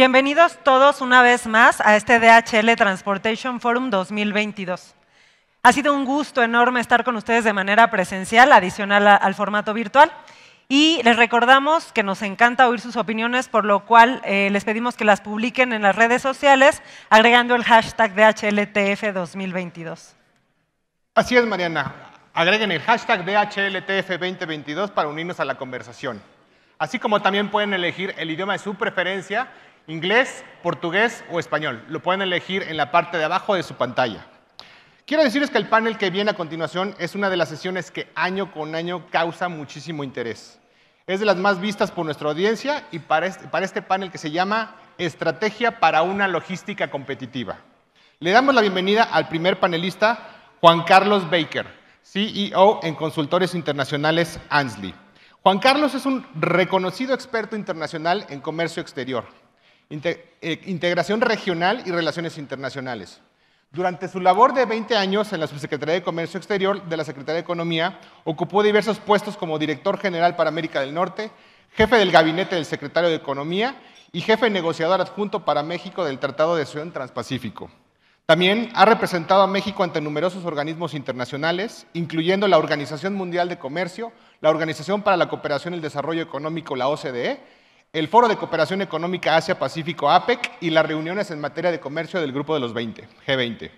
Bienvenidos todos una vez más a este DHL Transportation Forum 2022. Ha sido un gusto enorme estar con ustedes de manera presencial, adicional al formato virtual. Y les recordamos que nos encanta oír sus opiniones, por lo cual eh, les pedimos que las publiquen en las redes sociales agregando el hashtag DHLTF 2022. Así es, Mariana. Agreguen el hashtag DHLTF 2022 para unirnos a la conversación. Así como también pueden elegir el idioma de su preferencia inglés, portugués o español. Lo pueden elegir en la parte de abajo de su pantalla. Quiero decirles que el panel que viene a continuación es una de las sesiones que año con año causa muchísimo interés. Es de las más vistas por nuestra audiencia y para este, este panel que se llama Estrategia para una logística competitiva. Le damos la bienvenida al primer panelista, Juan Carlos Baker, CEO en Consultores Internacionales Ansley. Juan Carlos es un reconocido experto internacional en comercio exterior. Eh, integración Regional y Relaciones Internacionales. Durante su labor de 20 años en la Subsecretaría de Comercio Exterior de la Secretaría de Economía, ocupó diversos puestos como director general para América del Norte, jefe del gabinete del secretario de Economía y jefe negociador adjunto para México del Tratado de Asociación Transpacífico. También ha representado a México ante numerosos organismos internacionales, incluyendo la Organización Mundial de Comercio, la Organización para la Cooperación y el Desarrollo Económico, la OCDE, el Foro de Cooperación Económica Asia-Pacífico APEC y las reuniones en materia de comercio del Grupo de los 20, G20.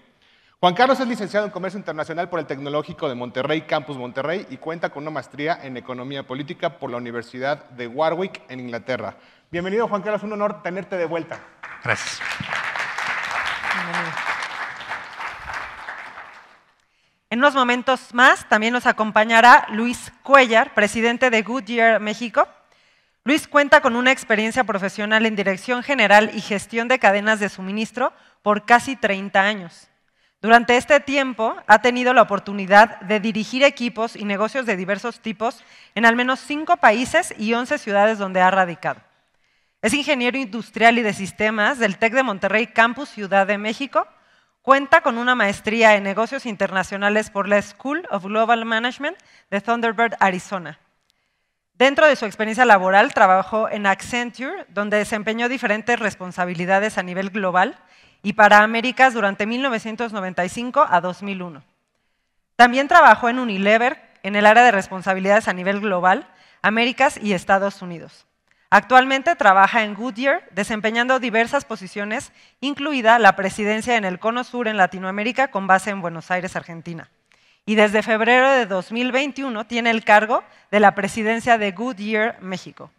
Juan Carlos es licenciado en Comercio Internacional por el Tecnológico de Monterrey, Campus Monterrey, y cuenta con una maestría en Economía Política por la Universidad de Warwick, en Inglaterra. Bienvenido, Juan Carlos, un honor tenerte de vuelta. Gracias. En unos momentos más también nos acompañará Luis Cuellar, presidente de Goodyear México, Luis cuenta con una experiencia profesional en dirección general y gestión de cadenas de suministro por casi 30 años. Durante este tiempo ha tenido la oportunidad de dirigir equipos y negocios de diversos tipos en al menos cinco países y 11 ciudades donde ha radicado. Es ingeniero industrial y de sistemas del TEC de Monterrey Campus Ciudad de México. Cuenta con una maestría en negocios internacionales por la School of Global Management de Thunderbird, Arizona. Dentro de su experiencia laboral, trabajó en Accenture, donde desempeñó diferentes responsabilidades a nivel global y para Américas durante 1995 a 2001. También trabajó en Unilever, en el área de responsabilidades a nivel global, Américas y Estados Unidos. Actualmente trabaja en Goodyear, desempeñando diversas posiciones, incluida la presidencia en el Cono Sur en Latinoamérica con base en Buenos Aires, Argentina y desde febrero de 2021 tiene el cargo de la presidencia de Goodyear México.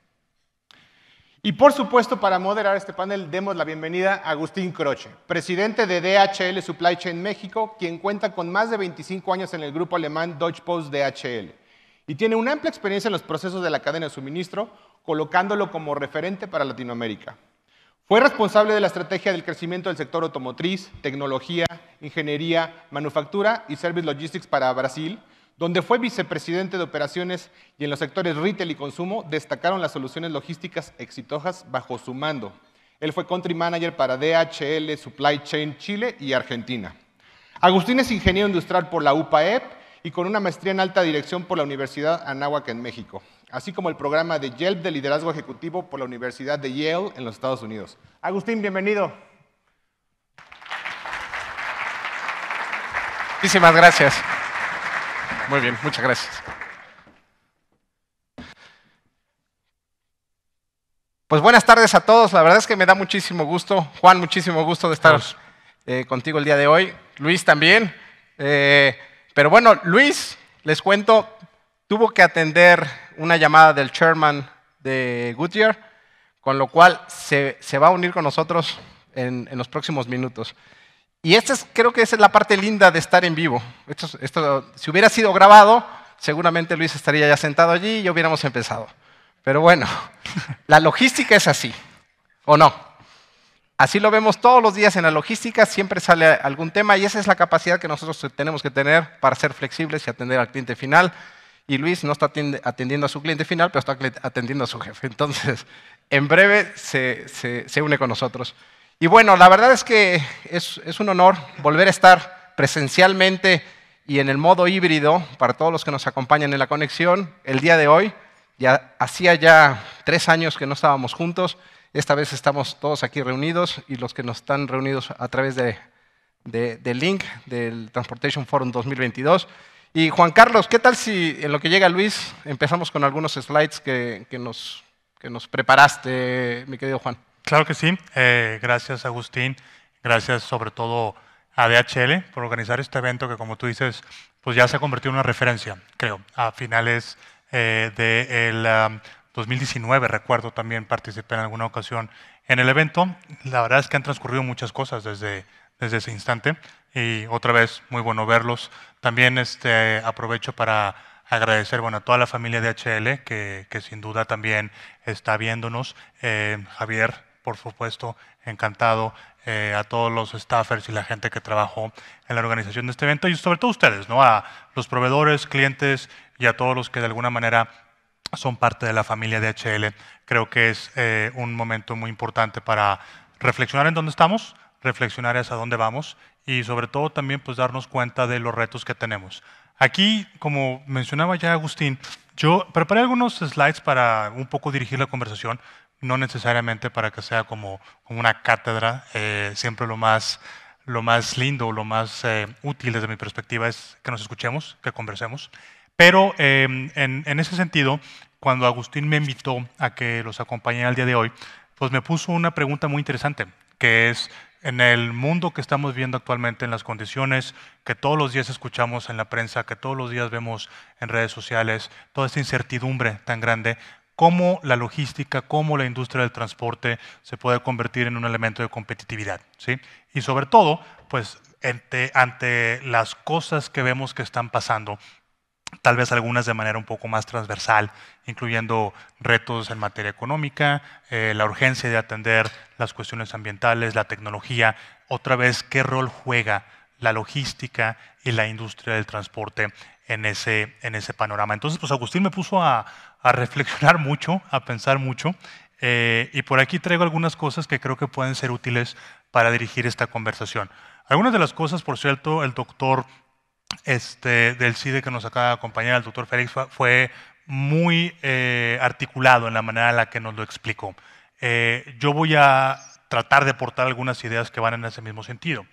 Y por supuesto, para moderar este panel, demos la bienvenida a Agustín Croce, presidente de DHL Supply Chain México, quien cuenta con más de 25 años en el grupo alemán Deutsche Post DHL y tiene una amplia experiencia en los procesos de la cadena de suministro, colocándolo como referente para Latinoamérica. Fue responsable de la estrategia del crecimiento del sector automotriz, tecnología, ingeniería, manufactura y service logistics para Brasil, donde fue vicepresidente de operaciones y en los sectores retail y consumo destacaron las soluciones logísticas exitosas bajo su mando. Él fue country manager para DHL Supply Chain Chile y Argentina. Agustín es ingeniero industrial por la UPAEP y con una maestría en alta dirección por la Universidad Anáhuac en México así como el programa de Yelp de liderazgo ejecutivo por la Universidad de Yale en los Estados Unidos. Agustín, bienvenido. Muchísimas gracias. Muy bien, muchas gracias. Pues buenas tardes a todos, la verdad es que me da muchísimo gusto, Juan, muchísimo gusto de estar eh, contigo el día de hoy, Luis también. Eh, pero bueno, Luis, les cuento, tuvo que atender una llamada del chairman de Goodyear, con lo cual se, se va a unir con nosotros en, en, los próximos minutos. Y esta es, creo que esa es la parte linda de estar en vivo. Esto, esto, si hubiera sido grabado, seguramente Luis estaría ya sentado allí y hubiéramos empezado. Pero bueno, la logística es así, ¿o no? Así lo vemos todos los días en la logística, siempre sale algún tema y esa es la capacidad que nosotros tenemos que tener para ser flexibles y atender al cliente final y Luis no está atendiendo a su cliente final, pero está atendiendo a su jefe. Entonces, en breve se, une con nosotros. Y bueno, la verdad es que es, un honor volver a estar presencialmente y en el modo híbrido para todos los que nos acompañan en la conexión el día de hoy. Ya hacía ya tres años que no estábamos juntos. Esta vez estamos todos aquí reunidos y los que nos están reunidos a través de, del link del Transportation Forum 2022. Y Juan Carlos, ¿qué tal si en lo que llega Luis empezamos con algunos slides que, que, nos, que nos, preparaste, mi querido Juan? Claro que sí. Eh, gracias, Agustín. Gracias sobre todo a DHL por organizar este evento que, como tú dices, pues ya se ha convertido en una referencia, creo, a finales del eh, de 2019, um, recuerdo también participé en alguna ocasión en el evento. La verdad es que han transcurrido muchas cosas desde, desde ese instante y otra vez muy bueno verlos. También este, aprovecho para agradecer bueno, a toda la familia de HL que, sin duda también está viéndonos. Eh, Javier, por supuesto, encantado. Eh, a todos los staffers y la gente que trabajó en la organización de este evento y sobre todo ustedes, ¿no? a los proveedores, clientes y a todos los que de alguna manera son parte de la familia de HL. Creo que es eh, un momento muy importante para reflexionar en dónde estamos, reflexionar hacia dónde vamos y sobre todo también pues darnos cuenta de los retos que tenemos. Aquí, como mencionaba ya Agustín, yo preparé algunos slides para un poco dirigir la conversación, no necesariamente para que sea como, una cátedra, eh, siempre lo más, lo más lindo, lo más eh, útil desde mi perspectiva es que nos escuchemos, que conversemos. Pero em, en, ese sentido, cuando Agustín me invitó a que los acompañe el día de hoy, pues me puso una pregunta muy interesante, que es en el mundo que estamos viendo actualmente, en las condiciones que todos los días escuchamos en la prensa, que todos los días vemos en redes sociales, toda esta incertidumbre tan grande, cómo la logística, cómo la industria del transporte se puede convertir en un elemento de competitividad. ¿sí? Y sobre todo, pues ante, ante las cosas que vemos que están pasando tal vez algunas de manera un poco más transversal, incluyendo retos en materia económica, eh, la urgencia de atender las cuestiones ambientales, la tecnología, otra vez qué rol juega la logística y la industria del transporte en ese, en ese panorama. Entonces, pues Agustín me puso a, reflexionar mucho, a pensar mucho, eh, y por aquí traigo algunas cosas que creo que pueden ser útiles para dirigir esta conversación. Algunas de las cosas, por cierto, el doctor este, del CIDE que nos acaba de acompañar, el doctor Félix, fue muy eh, articulado en la manera en la que nos lo explicó. Eh, yo voy a tratar de aportar algunas ideas que van en ese mismo sentido.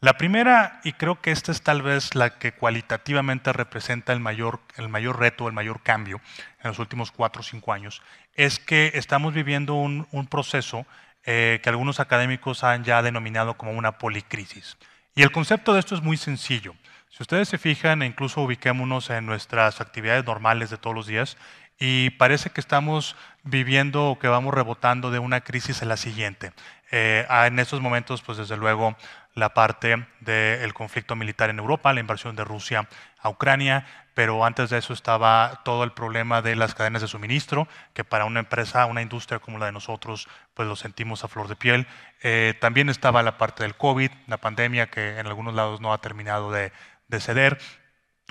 La primera, y creo que esta es tal vez la que cualitativamente representa el mayor, el mayor reto, el mayor cambio en los últimos cuatro o cinco años, es que estamos viviendo un, proceso eh, que algunos académicos han ya denominado como una policrisis. Y el concepto de esto es muy sencillo. Si ustedes se fijan, incluso ubiquémonos en nuestras actividades normales de todos los días y parece que estamos viviendo o que vamos rebotando de una crisis a la siguiente. Eh, en estos momentos, pues desde luego, la parte del conflicto militar en Europa, la invasión de Rusia a Ucrania, pero antes de eso estaba todo el problema de las cadenas de suministro, que para una empresa, una industria como la de nosotros, pues lo sentimos a flor de piel. Eh, también estaba la parte del COVID, la pandemia, que en algunos lados no ha terminado de, de ceder.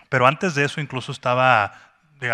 Pero antes de eso incluso estaba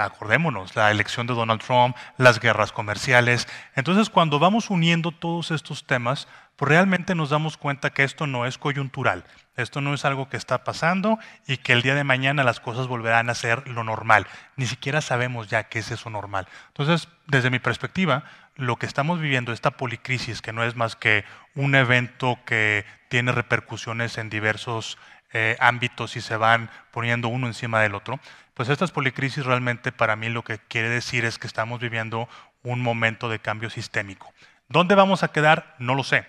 acordémonos, la elección de Donald Trump, las guerras comerciales. Entonces, cuando vamos uniendo todos estos temas, pues realmente nos damos cuenta que esto no es coyuntural, esto no es algo que está pasando y que el día de mañana las cosas volverán a ser lo normal. Ni siquiera sabemos ya qué es eso normal. Entonces, desde mi perspectiva, lo que estamos viviendo, esta policrisis, que no es más que un evento que tiene repercusiones en diversos eh, ámbitos y se van poniendo uno encima del otro, pues estas policrisis realmente para mí lo que quiere decir es que estamos viviendo un momento de cambio sistémico. ¿Dónde vamos a quedar? No lo sé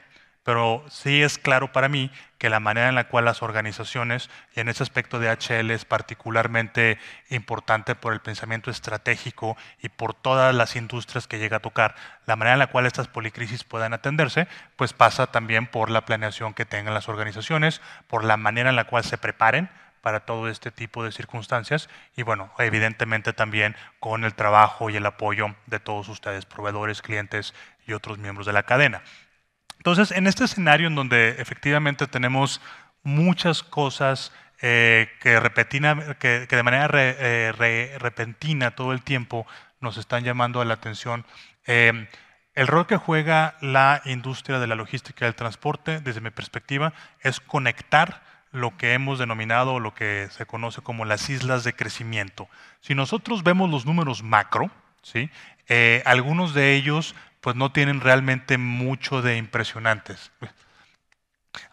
pero sí es claro para mí que la manera en la cual las organizaciones, y en ese aspecto de HL es particularmente importante por el pensamiento estratégico y por todas las industrias que llega a tocar, la manera en la cual estas policrisis puedan atenderse, pues pasa también por la planeación que tengan las organizaciones, por la manera en la cual se preparen para todo este tipo de circunstancias y bueno, evidentemente también con el trabajo y el apoyo de todos ustedes, proveedores, clientes y otros miembros de la cadena. Entonces, en este escenario en donde efectivamente tenemos muchas cosas eh, que, que, de manera eh, repentina todo el tiempo nos están llamando a la atención, eh, el rol que juega la industria de la logística y del transporte, desde mi perspectiva, es conectar lo que hemos denominado lo que se conoce como las islas de crecimiento. Si nosotros vemos los números macro, ¿sí? algunos de ellos pues no tienen realmente mucho de impresionantes.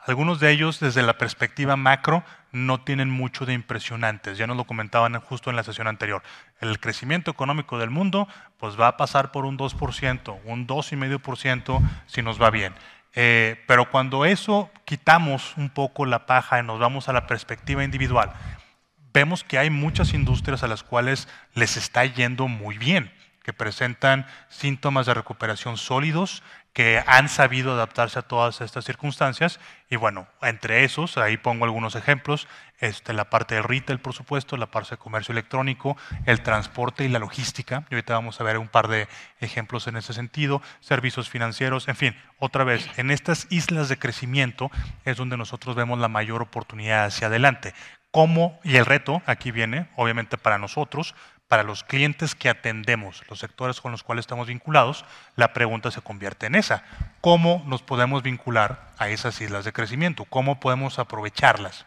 Algunos de ellos, desde la perspectiva macro, no tienen mucho de impresionantes. Ya nos lo comentaban justo en la sesión anterior. El crecimiento económico del mundo pues va a pasar por un 2%, un 2,5% si nos va bien. Eh, pero cuando eso quitamos un poco la paja y nos vamos a la perspectiva individual, vemos que hay muchas industrias a las cuales les está yendo muy bien que presentan síntomas de recuperación sólidos, que han sabido adaptarse a todas estas circunstancias. Y bueno, entre esos, ahí pongo algunos ejemplos, este, la parte del retail, por supuesto, la parte de comercio electrónico, el transporte y la logística. Y ahorita vamos a ver un par de ejemplos en ese sentido, servicios financieros, en fin, otra vez, en estas islas de crecimiento es donde nosotros vemos la mayor oportunidad hacia adelante. ¿Cómo? Y el reto aquí viene, obviamente, para nosotros, para los clientes que atendemos, los sectores con los cuales estamos vinculados, la pregunta se convierte en esa. ¿Cómo nos podemos vincular a esas islas de crecimiento? ¿Cómo podemos aprovecharlas?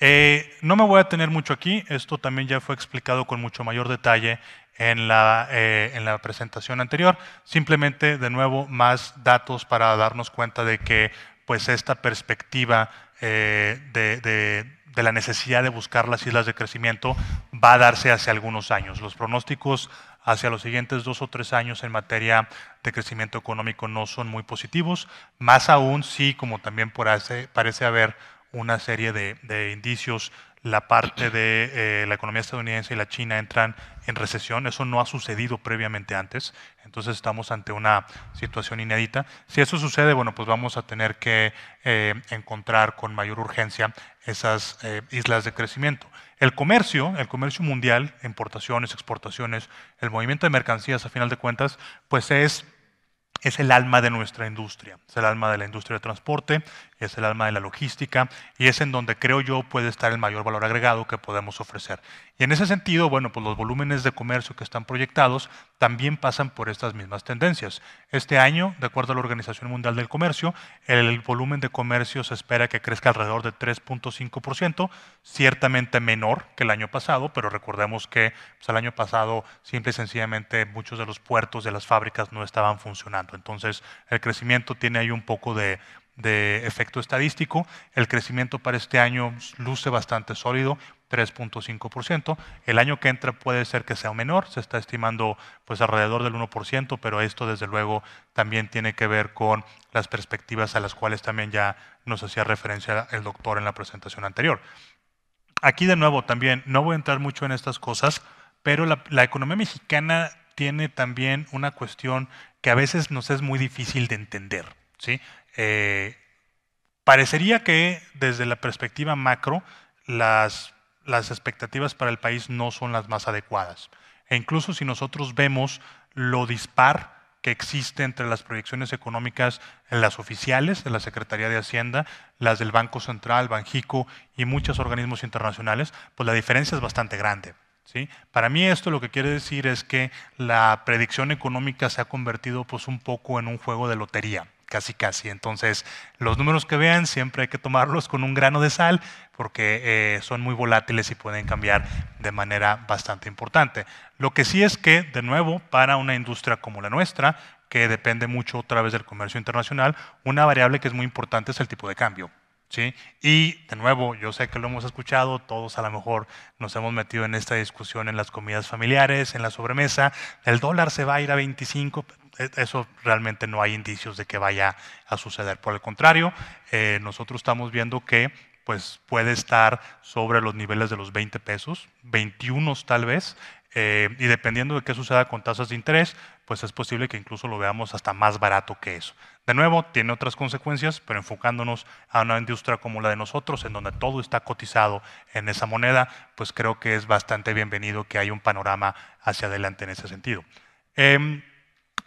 Eh, no me voy a tener mucho aquí, esto también ya fue explicado con mucho mayor detalle en la, eh, en la presentación anterior. Simplemente, de nuevo, más datos para darnos cuenta de que pues, esta perspectiva eh, de la necesidad de buscar las islas de crecimiento va a darse hace algunos años. Los pronósticos hacia los siguientes dos o tres años en materia de crecimiento económico no son muy positivos, más aún sí, como también por hace, parece haber una serie de, de indicios la parte de eh, la economía estadounidense y la China entran en recesión. Eso no ha sucedido previamente antes. Entonces estamos ante una situación inédita. Si eso sucede, bueno, pues vamos a tener que eh, encontrar con mayor urgencia esas eh, islas de crecimiento. El comercio, el comercio mundial, importaciones, exportaciones, el movimiento de mercancías, a final de cuentas, pues es es el alma de nuestra industria, es el alma de la industria de transporte es el alma de la logística y es en donde creo yo puede estar el mayor valor agregado que podemos ofrecer. Y en ese sentido, bueno, pues los volúmenes de comercio que están proyectados también pasan por estas mismas tendencias. Este año, de acuerdo a la Organización Mundial del Comercio, el volumen de comercio se espera que crezca alrededor de 3.5%, ciertamente menor que el año pasado, pero recordemos que pues, el año pasado simple y sencillamente muchos de los puertos de las fábricas no estaban funcionando. Entonces, el crecimiento tiene ahí un poco de, de efecto estadístico, el crecimiento para este año luce bastante sólido, 3.5%. El año que entra puede ser que sea menor, se está estimando pues alrededor del 1%, pero esto desde luego también tiene que ver con las perspectivas a las cuales también ya nos hacía referencia el doctor en la presentación anterior. Aquí de nuevo también, no voy a entrar mucho en estas cosas, pero la, la economía mexicana tiene también una cuestión que a veces nos es muy difícil de entender. ¿sí? Eh, parecería que desde la perspectiva macro, las, las expectativas para el país no son las más adecuadas. E incluso si nosotros vemos lo dispar que existe entre las proyecciones económicas, en las oficiales de la Secretaría de Hacienda, las del Banco Central, Banjico y muchos organismos internacionales, pues la diferencia es bastante grande. Para mí esto lo que quiere decir es que la predicción económica se ha convertido pues, un poco en un juego de lotería casi casi. Entonces, los números que vean siempre hay que tomarlos con un grano de sal porque eh, son muy volátiles y pueden cambiar de manera bastante importante. Lo que sí es que, de nuevo, para una industria como la nuestra, que depende mucho otra vez del comercio internacional, una variable que es muy importante es el tipo de cambio. Y de nuevo, yo sé que lo hemos escuchado, todos a lo mejor nos hemos metido en esta discusión en las comidas familiares, en la sobremesa, el dólar se va a ir a 25, e, eso realmente no hay indicios de que vaya a suceder. Por el contrario, eh, nosotros estamos viendo que pues puede estar sobre los niveles de los 20 pesos, 21 tal vez, eh, y dependiendo de qué suceda con tasas de interés, pues es posible que incluso lo veamos hasta más barato que eso. De nuevo, tiene otras consecuencias, pero enfocándonos a una industria como la de nosotros, en donde todo está cotizado en esa moneda, pues creo que es bastante bienvenido que haya un panorama hacia adelante en ese sentido. Em,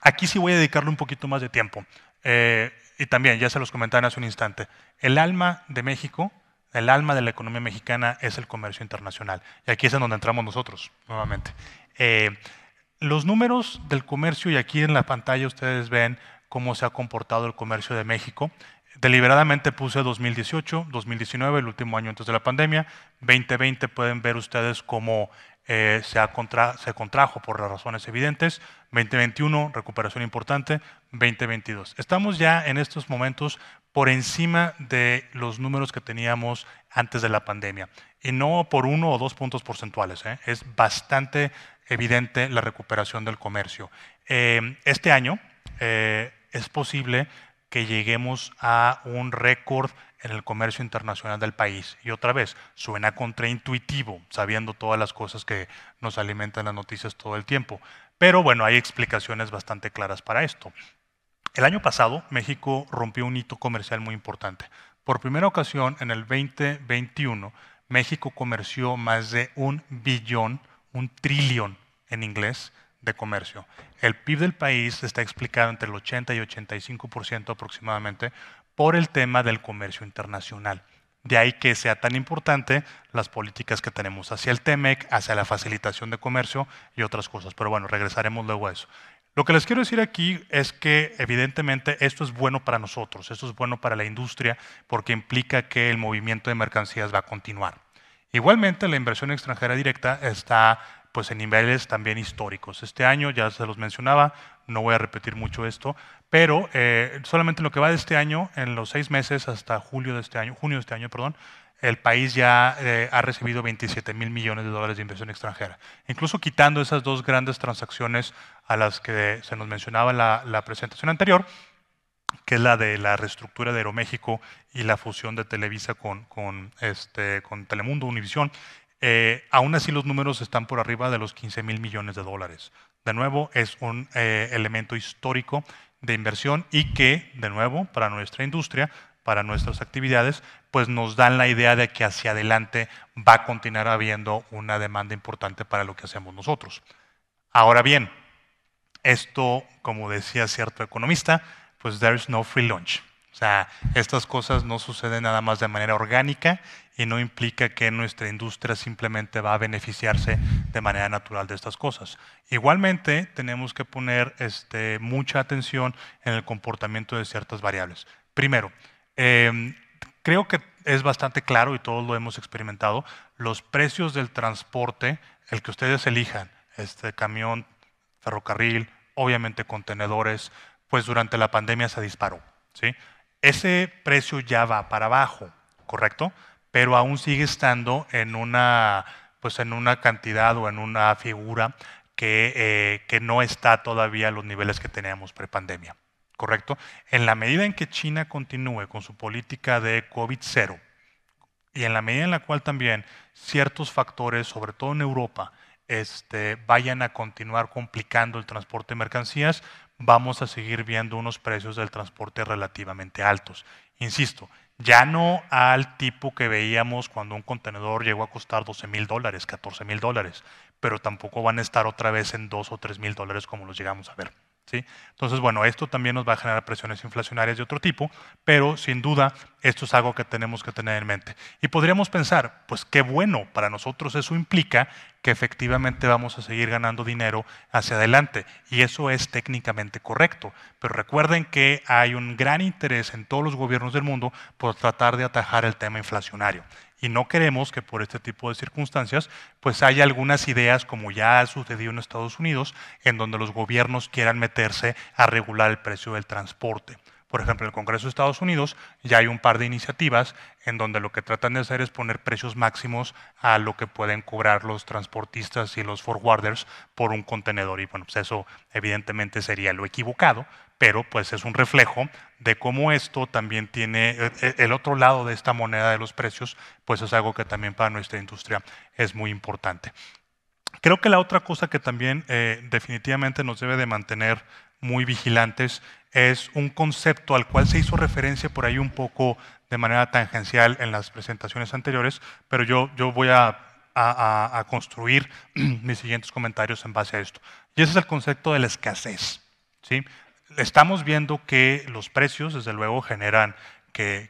aquí sí voy a dedicarle un poquito más de tiempo. Eh, y también, ya se los comentaba hace un instante, el alma de México, el alma de la economía mexicana es el comercio internacional. Y aquí es en donde entramos nosotros, nuevamente. Eh, los números del comercio, y aquí en la pantalla ustedes ven cómo se ha comportado el comercio de México. Deliberadamente puse 2018, 2019, el último año antes de la pandemia. 2020 pueden ver ustedes cómo eh, se, ha se, contrajo por razones evidentes. 2021, recuperación importante. 2022. Estamos ya en estos momentos por encima de los números que teníamos antes de la pandemia. Y no por uno o dos puntos porcentuales. ¿eh? Es bastante evidente la recuperación del comercio. Em, este año eh, es posible que lleguemos a un récord en el comercio internacional del país. Y otra vez, suena contraintuitivo, sabiendo todas las cosas que nos alimentan las noticias todo el tiempo. Pero bueno, hay explicaciones bastante claras para esto. El año pasado, México rompió un hito comercial muy importante. Por primera ocasión, en el 2021, México comerció más de un billón un trillón en inglés de comercio. El PIB del país está explicado entre el 80 y 85% aproximadamente por el tema del comercio internacional. De ahí que sea tan importante las políticas que tenemos hacia el TEMEC, hacia la facilitación de comercio y otras cosas. Pero bueno, regresaremos luego a eso. Lo que les quiero decir aquí es que evidentemente esto es bueno para nosotros, esto es bueno para la industria porque implica que el movimiento de mercancías va a continuar. Igualmente, la inversión extranjera directa está pues, en niveles también históricos. Este año, ya se los mencionaba, no voy a repetir mucho esto, pero eh, solamente lo que va de este año, en los seis meses hasta julio de este año, junio de este año, perdón, el país ya eh, ha recibido 27 mil millones de dólares de inversión extranjera. Incluso quitando esas dos grandes transacciones a las que se nos mencionaba en la presentación anterior, que es la de la reestructura de Aeroméxico y la fusión de Televisa con, este, con Telemundo, Univisión, eh, aún así los números están por arriba de los 15 mil millones de dólares. De nuevo, es un eh, elemento histórico de inversión y que, de nuevo, para nuestra industria, para nuestras actividades, pues nos dan la idea de que hacia adelante va a continuar habiendo una demanda importante para lo que hacemos nosotros. Ahora bien, esto, como decía cierto economista, pues there is no free lunch. O sea, estas cosas no suceden nada más de manera orgánica y no implica que nuestra industria simplemente va a beneficiarse de manera natural de estas cosas. Igualmente, tenemos que poner este, mucha atención en el comportamiento de ciertas variables. Primero, em, creo que es bastante claro y todos lo hemos experimentado, los precios del transporte, el que ustedes elijan, este camión, ferrocarril, obviamente contenedores, pues durante la pandemia se disparó. ¿sí? Ese precio ya va para abajo, ¿correcto? Pero aún sigue estando en una, pues en una cantidad o en una figura que, eh, que no está todavía a los niveles que teníamos prepandemia, ¿correcto? En la medida en que China continúe con su política de covid 0 y en la medida en la cual también ciertos factores, sobre todo en Europa, este, vayan a continuar complicando el transporte de mercancías, vamos a seguir viendo unos precios del transporte relativamente altos. Insisto, ya no al tipo que veíamos cuando un contenedor llegó a costar 12 mil dólares, 14 mil dólares, pero tampoco van a estar otra vez en 2 o 3 mil dólares como los llegamos a ver. ¿sí? Entonces, bueno, esto también nos va a generar presiones inflacionarias de otro tipo, pero sin duda esto es algo que tenemos que tener en mente. Y podríamos pensar, pues qué bueno, para nosotros eso implica que efectivamente vamos a seguir ganando dinero hacia adelante. Y eso es técnicamente correcto. Pero recuerden que hay un gran interés en todos los gobiernos del mundo por tratar de atajar el tema inflacionario. Y no queremos que por este tipo de circunstancias pues haya algunas ideas como ya ha sucedido en Estados Unidos, en donde los gobiernos quieran meterse a regular el precio del transporte por ejemplo, en el Congreso de Estados Unidos ya hay un par de iniciativas en donde lo que tratan de hacer es poner precios máximos a lo que pueden cobrar los transportistas y los forwarders por un contenedor. Y bueno, pues eso evidentemente sería lo equivocado, pero pues es un reflejo de cómo esto también tiene eh, eh, el otro lado de esta moneda de los precios, pues es algo que también para nuestra industria es muy importante. Creo que la otra cosa que también eh, definitivamente nos debe de mantener muy vigilantes es un concepto al cual se hizo referencia por ahí un poco de manera tangencial en las presentaciones anteriores, pero yo, yo voy a, construir mis siguientes comentarios en base a esto. Y ese es el concepto de la escasez. ¿sí? Estamos viendo que los precios, desde luego, generan que,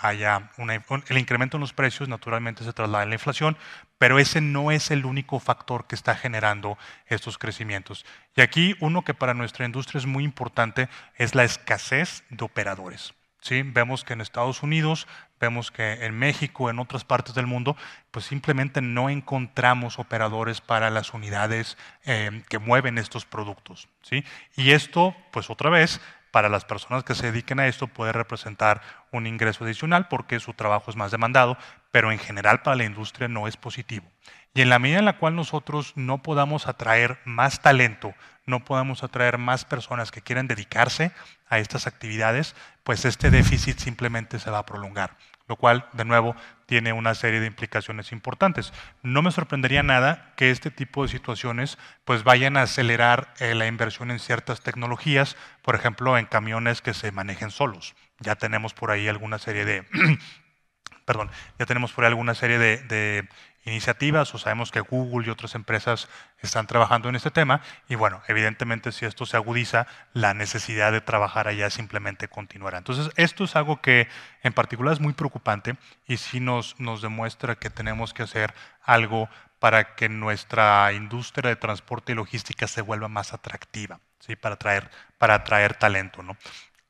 haya un el incremento en los precios, naturalmente se traslada en la inflación, pero ese no es el único factor que está generando estos crecimientos. Y aquí uno que para nuestra industria es muy importante es la escasez de operadores. ¿Sí? Vemos que en Estados Unidos, vemos que en México, en otras partes del mundo, pues simplemente no encontramos operadores para las unidades eh, que mueven estos productos. ¿sí? Y esto, pues otra vez, para las personas que se dediquen a esto puede representar un ingreso adicional porque su trabajo es más demandado, pero en general para la industria no es positivo. Y en la medida en la cual nosotros no podamos atraer más talento, no podamos atraer más personas que quieran dedicarse a estas actividades, pues este déficit simplemente se va a prolongar lo cual, de nuevo, tiene una serie de implicaciones importantes. No me sorprendería nada que este tipo de situaciones pues, vayan a acelerar eh, la inversión en ciertas tecnologías, por ejemplo, en camiones que se manejen solos. Ya tenemos por ahí alguna serie de... perdón, ya tenemos por ahí alguna serie de iniciativas o sabemos que Google y otras empresas están trabajando en este tema y bueno, evidentemente si esto se agudiza, la necesidad de trabajar allá simplemente continuará. Entonces, esto es algo que en particular es muy preocupante y sí nos, nos demuestra que tenemos que hacer algo para que nuestra industria de transporte y logística se vuelva más atractiva, ¿sí? para, atraer, para atraer talento. ¿no?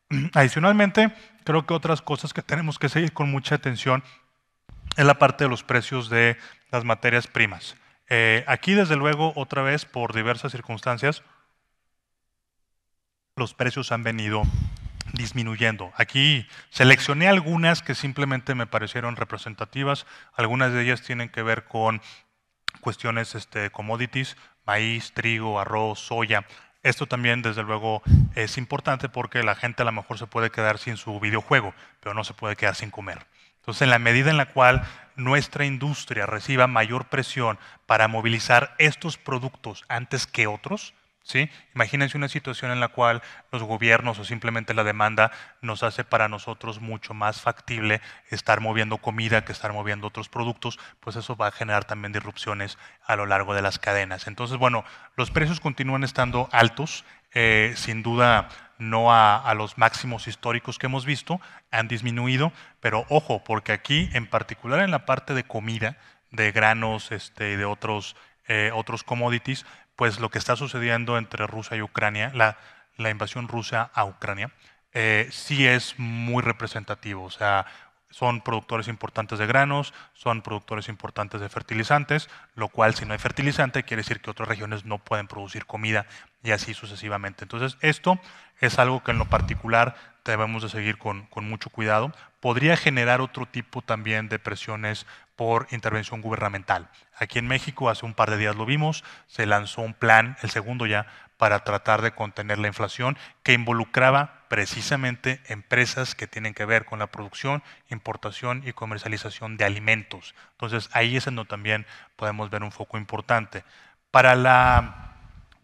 Adicionalmente, creo que otras cosas que tenemos que seguir con mucha atención es la parte de los precios de las materias primas. Eh, aquí, desde luego, otra vez, por diversas circunstancias, los precios han venido disminuyendo. Aquí seleccioné algunas que simplemente me parecieron representativas. Algunas de ellas tienen que ver con cuestiones este, commodities, maíz, trigo, arroz, soya. Esto también, desde luego, es importante porque la gente a lo mejor se puede quedar sin su videojuego, pero no se puede quedar sin comer. Entonces, en la medida en la cual nuestra industria reciba mayor presión para movilizar estos productos antes que otros, ¿sí? imagínense una situación en la cual los gobiernos o simplemente la demanda nos hace para nosotros mucho más factible estar moviendo comida que estar moviendo otros productos, pues eso va a generar también disrupciones a lo largo de las cadenas. Entonces, bueno, los precios continúan estando altos, eh, sin duda no a, los máximos históricos que hemos visto, han disminuido, pero ojo, porque aquí, en particular en la parte de comida, de granos este, y de otros, eh, otros commodities, pues lo que está sucediendo entre Rusia y Ucrania, la, invasión rusa a Ucrania, eh, sí es muy representativo. O sea, son productores importantes de granos, son productores importantes de fertilizantes, lo cual si no hay fertilizante quiere decir que otras regiones no pueden producir comida y así sucesivamente. Entonces, esto es algo que en lo particular debemos de seguir con, con mucho cuidado. Podría generar otro tipo también de presiones por intervención gubernamental. Aquí en México hace un par de días lo vimos, se lanzó un plan, el segundo ya, para tratar de contener la inflación que involucraba precisamente empresas que tienen que ver con la producción, importación y comercialización de alimentos. Entonces ahí es donde también podemos ver un foco importante. Para la,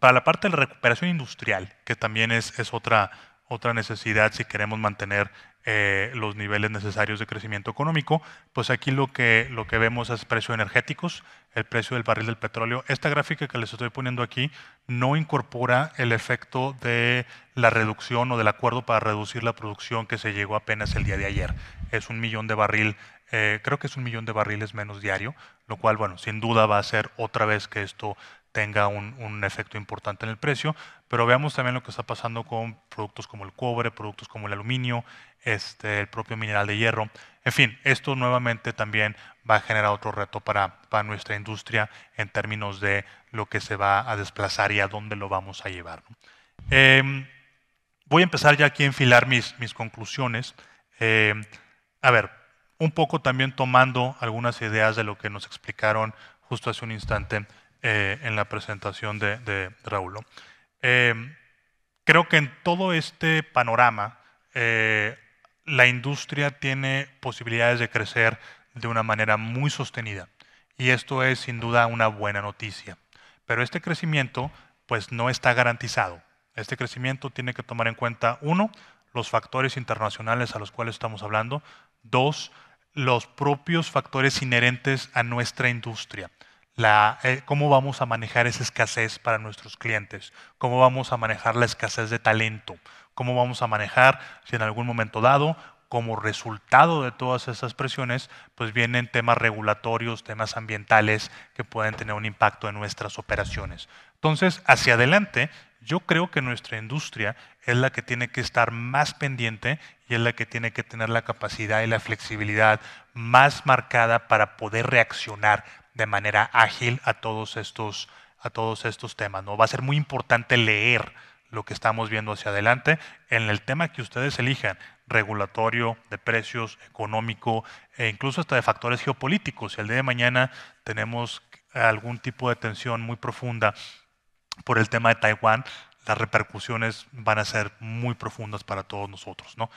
para la parte de la recuperación industrial, que también es, es otra, otra necesidad si queremos mantener eh, los niveles necesarios de crecimiento económico. Pues aquí lo que, lo que vemos es precios energéticos, el precio del barril del petróleo. Esta gráfica que les estoy poniendo aquí no incorpora el efecto de la reducción o del acuerdo para reducir la producción que se llegó apenas el día de ayer. Es un millón de barril, eh, creo que es un millón de barriles menos diario, lo cual, bueno, sin duda va a ser otra vez que esto tenga un, efecto importante en el precio, pero veamos también lo que está pasando con productos como el cobre, productos como el aluminio, este, el propio mineral de hierro. En fin, esto nuevamente también va a generar otro reto para, nuestra industria en términos de lo que se va a desplazar y a dónde lo vamos a llevar. Em, voy a empezar ya aquí a enfilar mis, mis conclusiones. Em, a ver, un poco también tomando algunas ideas de lo que nos explicaron justo hace un instante eh, en la presentación de, Raúl. Eh, creo que en todo este panorama, eh, la industria tiene posibilidades de crecer de una manera muy sostenida. Y esto es sin duda una buena noticia. Pero este crecimiento pues no está garantizado. Este crecimiento tiene que tomar en cuenta, uno, los factores internacionales a los cuales estamos hablando, dos, los propios factores inherentes a nuestra industria. Eh, cómo vamos a manejar esa escasez para nuestros clientes, cómo vamos a manejar la escasez de talento, cómo vamos a manejar si en algún momento dado, como resultado de todas esas presiones, pues vienen temas regulatorios, temas ambientales que pueden tener un impacto en nuestras operaciones. Entonces, hacia adelante, yo creo que nuestra industria es la que tiene que estar más pendiente y es la que tiene que tener la capacidad y la flexibilidad más marcada para poder reaccionar, de manera ágil a todos estos, a todos estos temas. ¿no? Va a ser muy importante leer lo que estamos viendo hacia adelante en el tema que ustedes elijan, regulatorio, de precios, económico e incluso hasta de factores geopolíticos. Si el día de mañana tenemos algún tipo de tensión muy profunda por el tema de Taiwán, las repercusiones van a ser muy profundas para todos nosotros. ¿no?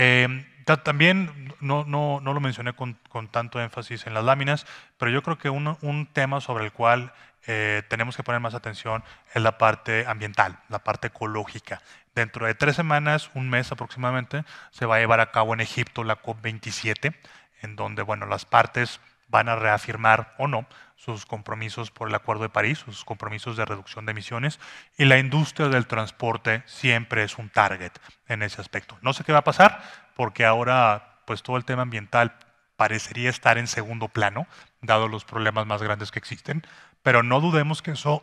Eh, también no, lo mencioné con, tanto énfasis en las láminas, pero yo creo que un, tema sobre el cual eh, tenemos que poner más atención es la parte ambiental, la parte ecológica. Dentro de tres semanas, un mes aproximadamente, se va a llevar a cabo en Egipto la COP27, en donde bueno, las partes van a reafirmar o no sus compromisos por el Acuerdo de París, sus compromisos de reducción de emisiones, y la industria del transporte siempre es un target en ese aspecto. No sé qué va a pasar, porque ahora pues todo el tema ambiental parecería estar en segundo plano, dado los problemas más grandes que existen, pero no dudemos que eso,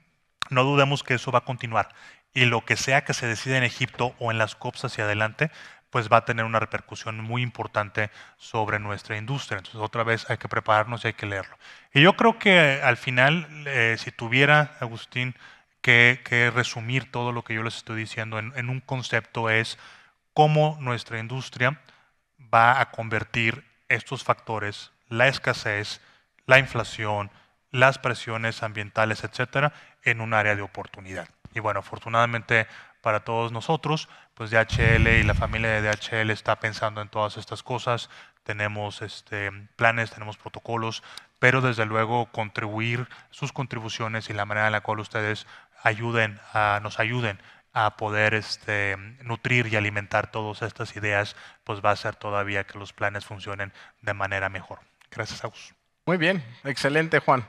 no dudemos que eso va a continuar. Y lo que sea que se decida en Egipto o en las COPs hacia adelante pues va a tener una repercusión muy importante sobre nuestra industria. Entonces, otra vez hay que prepararnos y hay que leerlo. Y yo creo que al final, eh, si tuviera, Agustín, que, resumir todo lo que yo les estoy diciendo en, un concepto es cómo nuestra industria va a convertir estos factores, la escasez, la inflación, las presiones ambientales, etcétera, en un área de oportunidad. Y bueno, afortunadamente para todos nosotros, pues DHL y la familia de DHL está pensando en todas estas cosas, tenemos este, planes, tenemos protocolos, pero desde luego contribuir sus contribuciones y la manera en la cual ustedes ayuden, nos ayuden a poder este, nutrir y alimentar todas estas ideas, pues va a ser todavía que los planes funcionen de manera mejor. Gracias, Agus. Muy bien, excelente, Juan.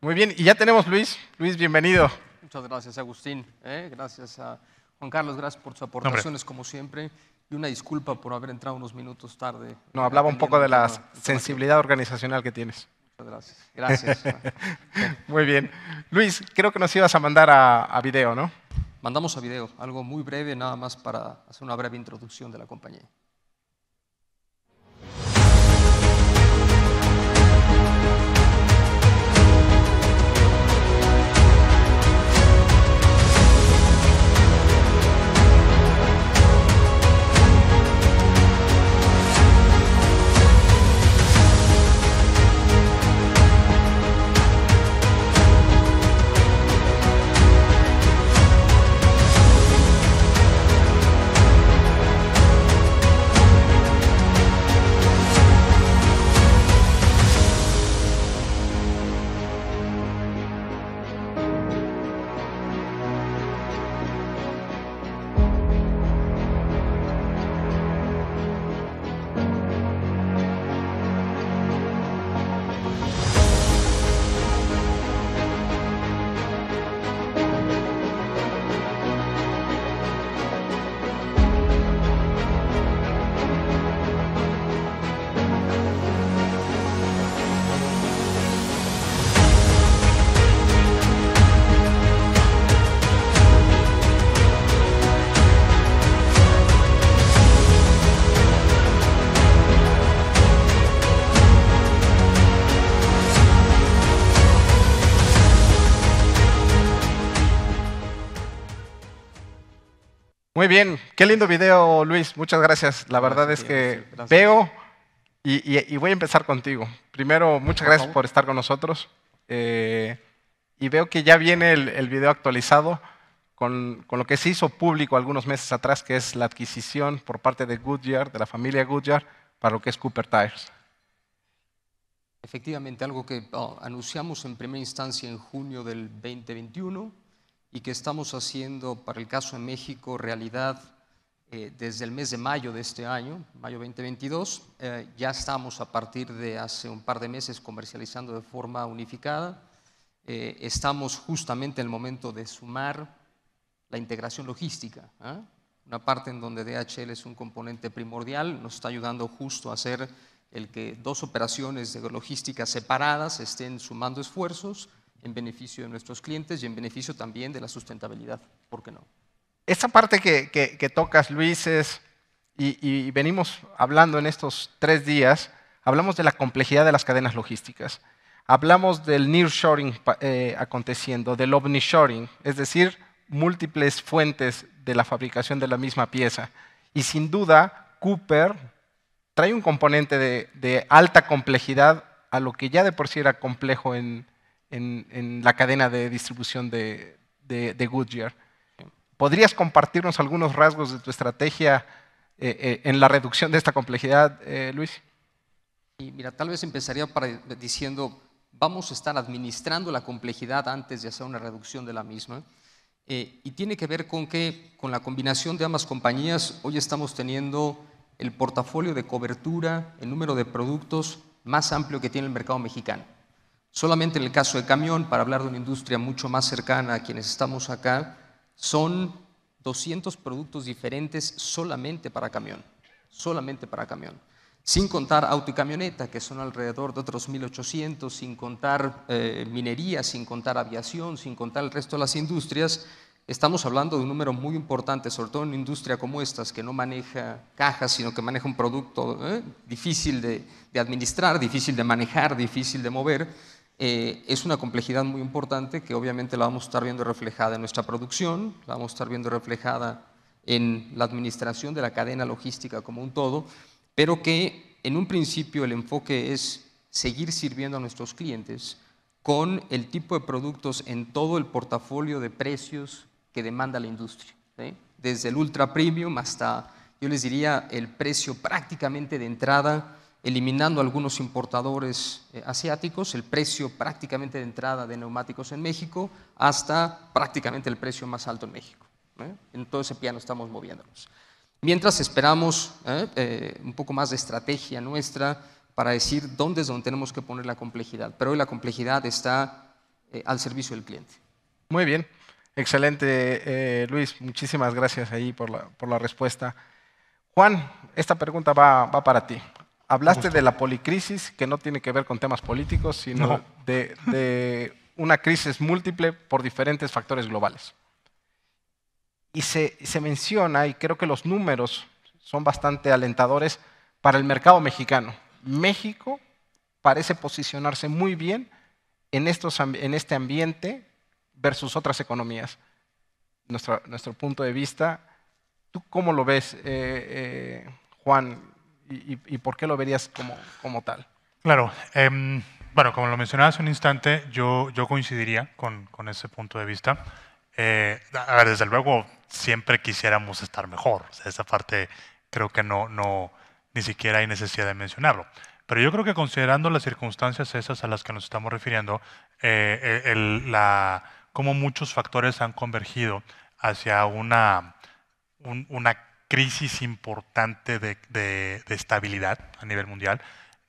Muy bien, y ya tenemos Luis. Luis, bienvenido. Muchas gracias, Agustín. ¿eh? gracias a Juan Carlos, gracias por tus aportaciones, como siempre, y una disculpa por haber entrado unos minutos tarde. No, hablaba un poco de la sensibilidad organizacional que tienes. Muchas gracias. Gracias. muy bien. Luis, creo que nos ibas a mandar a, video, ¿no? Mandamos a video, algo muy breve, nada más para hacer una breve introducción de la compañía. Muy bien, qué lindo video, Luis. Muchas gracias. La verdad es que veo y, voy a empezar contigo. Primero, muchas gracias por estar con nosotros. Eh, y veo que ya viene el, video actualizado con, lo que se hizo público algunos meses atrás, que es la adquisición por parte de Goodyear, de la familia Goodyear, para lo que es Cooper Tires. Efectivamente, algo que oh, anunciamos en primera instancia en junio del 2021 y que estamos haciendo para el caso en México realidad eh, desde el mes de mayo de este año, mayo 2022. Eh, ya estamos a partir de hace un par de meses comercializando de forma unificada. Eh, estamos justamente en el momento de sumar la integración logística, una parte en donde DHL es un componente primordial, nos está ayudando justo a hacer el que dos operaciones de logística separadas estén sumando esfuerzos en beneficio de nuestros clientes y en beneficio también de la sustentabilidad, ¿por qué no? Esta parte que, tocas, Luis, es, y, venimos hablando en estos tres días, hablamos de la complejidad de las cadenas logísticas, hablamos del nearshoring eh, aconteciendo, del omnishoring, es decir, múltiples fuentes de la fabricación de la misma pieza. Y sin duda, Cooper trae un componente de alta complejidad a lo que ya de por sí era complejo en, en, la cadena de distribución de, Goodyear. ¿Podrías compartirnos algunos rasgos de tu estrategia eh, eh, en la reducción de esta complejidad, eh, Luis? Y mira, tal vez empezaría diciendo, vamos a estar administrando la complejidad antes de hacer una reducción de la misma. y tiene que ver con que con la combinación de ambas compañías, hoy estamos teniendo el portafolio de cobertura, el número de productos más amplio que tiene el mercado mexicano. Solamente en el caso de camión, para hablar de una industria mucho más cercana a quienes estamos acá, son 200 productos diferentes solamente para camión, solamente para camión. Sin contar auto y camioneta, que son alrededor de otros 1.800, sin contar eh, minería, sin contar aviación, sin contar el resto de las industrias, estamos hablando de un número muy importante, sobre todo en una industria como esta, que no maneja cajas, sino que maneja un producto eh, difícil de administrar, difícil de manejar, difícil de mover. Eh, es una complejidad muy importante que obviamente la vamos a estar viendo reflejada en nuestra producción, la vamos a estar viendo reflejada en la administración de la cadena logística como un todo, pero que en un principio el enfoque es seguir sirviendo a nuestros clientes con el tipo de productos en todo el portafolio de precios que demanda la industria, desde el ultra premium hasta, yo les diría, el precio prácticamente de entrada eliminando algunos importadores eh, asiáticos, el precio prácticamente de entrada de neumáticos en México hasta prácticamente el precio más alto en México. En todo ese piano estamos moviéndonos. Mientras esperamos ¿eh? Eh, un poco más de estrategia nuestra para decir dónde es donde tenemos que poner la complejidad. Pero hoy la complejidad está al servicio del cliente. Muy bien, excelente Luis, muchísimas gracias ahí por la, respuesta. Juan, esta pregunta va para ti. Hablaste de la policrisis, que no tiene que ver con temas políticos, sino de, una crisis múltiple por diferentes factores globales. Y se, menciona, y creo que los números son bastante alentadores para el mercado mexicano. México parece posicionarse muy bien en, este ambiente versus otras economías. Nuestro, punto de vista, ¿tú cómo lo ves, eh, eh, Juan? y, por qué lo verías como, como tal? Claro. Em, bueno, como lo mencionaba hace un instante, yo, yo coincidiría con, con ese punto de vista. Eh, a ver, desde luego, siempre quisiéramos estar mejor. esa parte creo que no, no, ni siquiera hay necesidad de mencionarlo. Pero yo creo que considerando las circunstancias esas a las que nos estamos refiriendo, eh, eh, el, la, cómo muchos factores han convergido hacia una, un, una crisis importante de, estabilidad a nivel mundial,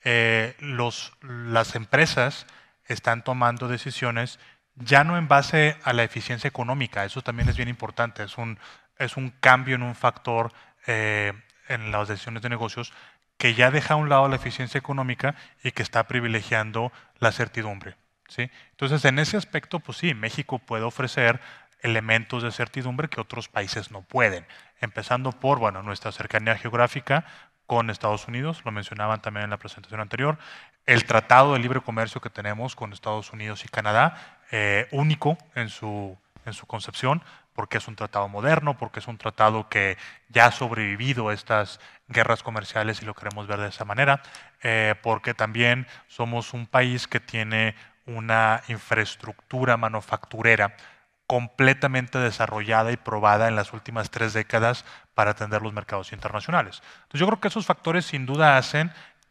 eh, los, las empresas están tomando decisiones ya no en base a la eficiencia económica, eso también es bien importante, es un, es un cambio en un factor eh, en las decisiones de negocios que ya deja a un lado la eficiencia económica y que está privilegiando la certidumbre. ¿sí? Entonces, en ese aspecto, pues sí, México puede ofrecer elementos de certidumbre que otros países no pueden empezando por bueno, nuestra cercanía geográfica con Estados Unidos, lo mencionaban también en la presentación anterior, el tratado de libre comercio que tenemos con Estados Unidos y Canadá, eh, único en su, en su concepción, porque es un tratado moderno, porque es un tratado que ya ha sobrevivido a estas guerras comerciales y lo queremos ver de esa manera, eh, porque también somos un país que tiene una infraestructura manufacturera completamente desarrollada y probada en las últimas tres décadas para atender los mercados internacionales. Entonces yo creo que esos factores sin duda hacen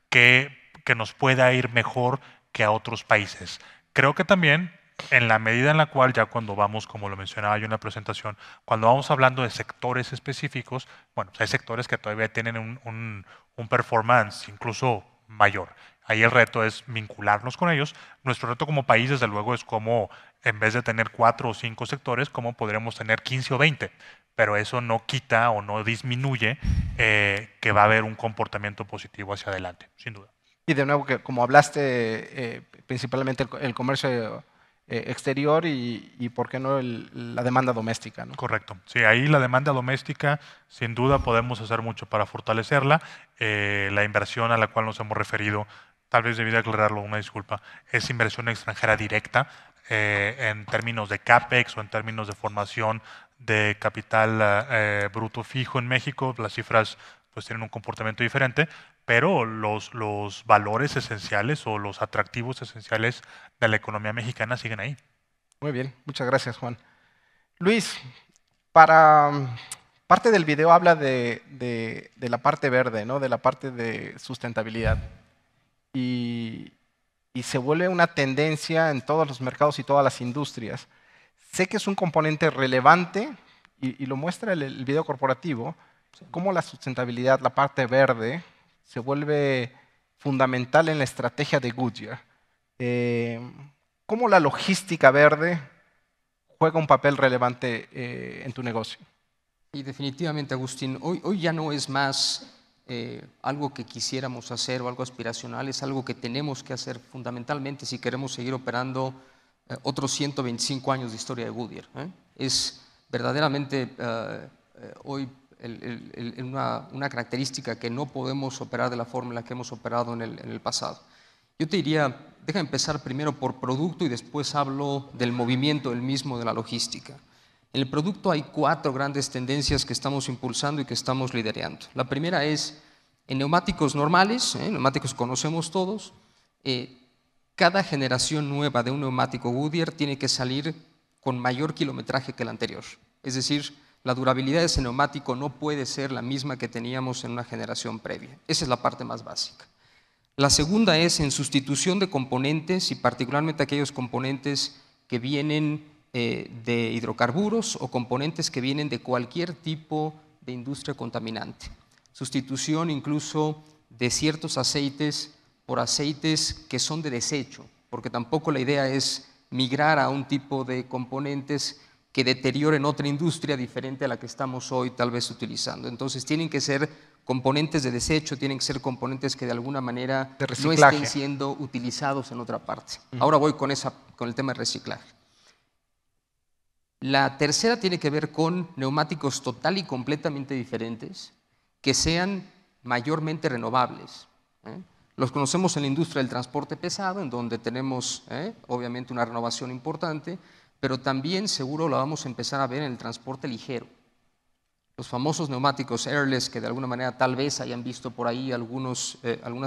que, que nos pueda ir mejor que a otros países. Creo que también en la medida en la cual ya cuando vamos, como lo mencionaba yo en la presentación, cuando vamos hablando de sectores específicos, bueno, pues hay sectores que todavía tienen un, un, performance incluso mayor. Ahí el reto es vincularnos con ellos. Nuestro reto como país, desde luego, es cómo en vez de tener cuatro o cinco sectores, ¿cómo podremos tener 15 o 20? Pero eso no quita o no disminuye eh, que va a haber un comportamiento positivo hacia adelante, sin duda. Y de nuevo, como hablaste, eh, principalmente el, comercio eh, exterior y, ¿por qué no la demanda doméstica? Correcto. Sí, ahí la demanda doméstica, sin duda, podemos hacer mucho para fortalecerla. la inversión a la cual nos hemos referido tal vez debí aclararlo, una disculpa, es inversión extranjera directa. Eh, en términos de CAPEX o en términos de formación de capital eh, eh, bruto fijo en México, las cifras pues tienen un comportamiento diferente, pero los, los valores esenciales o los atractivos esenciales de la economía mexicana siguen ahí. Muy bien, muchas gracias Juan. Luis, para parte del video habla de, de, de la parte verde, ¿no? de la parte de sustentabilidad. Y, y se vuelve una tendencia en todos los mercados y todas las industrias. Sé que es un componente relevante y, lo muestra el, video corporativo, cómo la sustentabilidad, la parte verde, se vuelve fundamental en la estrategia de Goodyear. Eh, ¿Cómo la logística verde juega un papel relevante eh, en tu negocio? Y definitivamente, Agustín, hoy, hoy ya no es más eh, algo que quisiéramos hacer o algo aspiracional, es algo que tenemos que hacer fundamentalmente si queremos seguir operando eh, otros 125 años de historia de Goodyear. ¿eh? Es verdaderamente hoy una, característica que no podemos operar de la forma en la que hemos operado en el, en el pasado. Yo te diría, deja empezar primero por producto y después hablo del movimiento, el mismo de la logística. En el producto hay cuatro grandes tendencias que estamos impulsando y que estamos liderando. La primera es en neumáticos normales, ¿eh? neumáticos conocemos todos, eh, cada generación nueva de un neumático Goodyear tiene que salir con mayor kilometraje que el anterior. Es decir, la durabilidad de ese neumático no puede ser la misma que teníamos en una generación previa. Esa es la parte más básica. La segunda es en sustitución de componentes y particularmente aquellos componentes que vienen eh, de hidrocarburos o componentes que vienen de cualquier tipo de industria contaminante. Sustitución incluso de ciertos aceites por aceites que son de desecho, porque tampoco la idea es migrar a un tipo de componentes que deterioren otra industria diferente a la que estamos hoy tal vez utilizando. Entonces tienen que ser componentes de desecho, tienen que ser componentes que de alguna manera no estén siendo utilizados en otra parte. Ahora voy con, esa, con el tema de reciclaje. La tercera tiene que ver con neumáticos total y completamente diferentes que sean mayormente renovables. ¿eh? Los conocemos en la industria del transporte pesado, en donde tenemos ¿eh? obviamente una renovación importante, pero también seguro la vamos a empezar a ver en el transporte ligero. Los famosos neumáticos airless, que de alguna manera tal vez hayan visto por ahí eh, algunas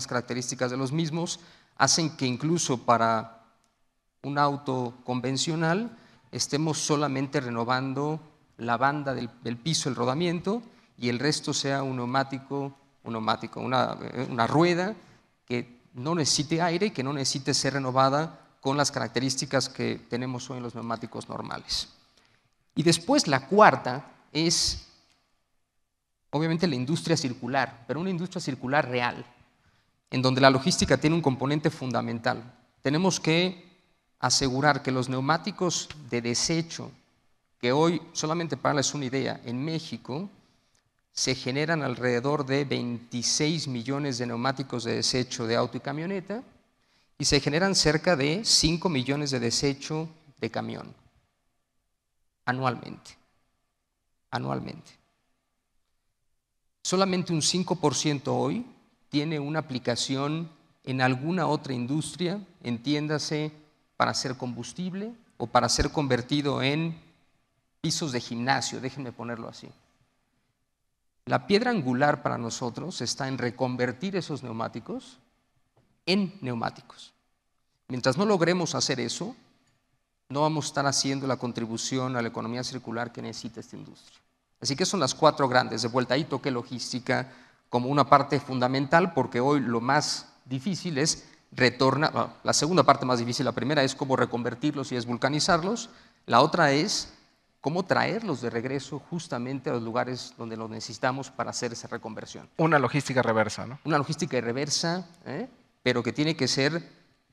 características de los mismos, hacen que incluso para un auto convencional estemos solamente renovando la banda del, piso, el rodamiento, y el resto sea un neumático, un neumático una, eh, una rueda que no necesite aire y que no necesite ser renovada con las características que tenemos hoy en los neumáticos normales. Y después la cuarta es, obviamente, la industria circular, pero una industria circular real, en donde la logística tiene un componente fundamental. Tenemos que asegurar que los neumáticos de desecho, que hoy, solamente para darles una idea, en México se generan alrededor de 26 millones de neumáticos de desecho de auto y camioneta y se generan cerca de 5 millones de desecho de camión anualmente. Anualmente. Solamente un 5% hoy tiene una aplicación en alguna otra industria, entiéndase para ser combustible o para ser convertido en pisos de gimnasio, déjenme ponerlo así. La piedra angular para nosotros está en reconvertir esos neumáticos en neumáticos. Mientras no logremos hacer eso, no vamos a estar haciendo la contribución a la economía circular que necesita esta industria. Así que son las cuatro grandes. De vuelta ahí toque logística como una parte fundamental porque hoy lo más difícil es retorna, ah, la segunda parte más difícil, la primera es cómo reconvertirlos y desvulcanizarlos, la otra es cómo traerlos de regreso justamente a los lugares donde los necesitamos para hacer esa reconversión. Una logística reversa, ¿no? Una logística reversa, ¿eh? pero que tiene que ser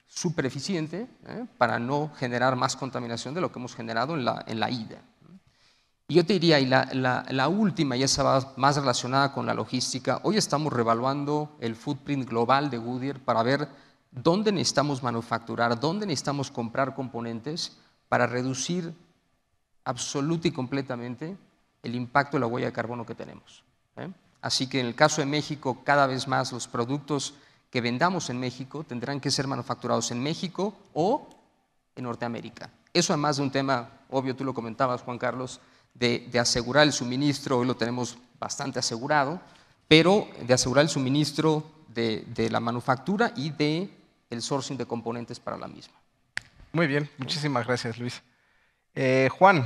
súper eficiente ¿eh? para no generar más contaminación de lo que hemos generado en la, en la ida. Y yo te diría, y la, la, la última, y esa va más relacionada con la logística, hoy estamos revaluando el footprint global de Goodyear para ver dónde necesitamos manufacturar, dónde necesitamos comprar componentes para reducir absoluta y completamente el impacto de la huella de carbono que tenemos. Eh? Así que en el caso de México, cada vez más los productos que vendamos en México tendrán que ser manufacturados en México o en Norteamérica. Eso además de un tema, obvio, tú lo comentabas, Juan Carlos, de, asegurar el suministro, hoy lo tenemos bastante asegurado, pero de asegurar el suministro de la manufactura y de el sourcing de componentes para la misma. Muy bien, muchísimas gracias Luis. Eh, Juan,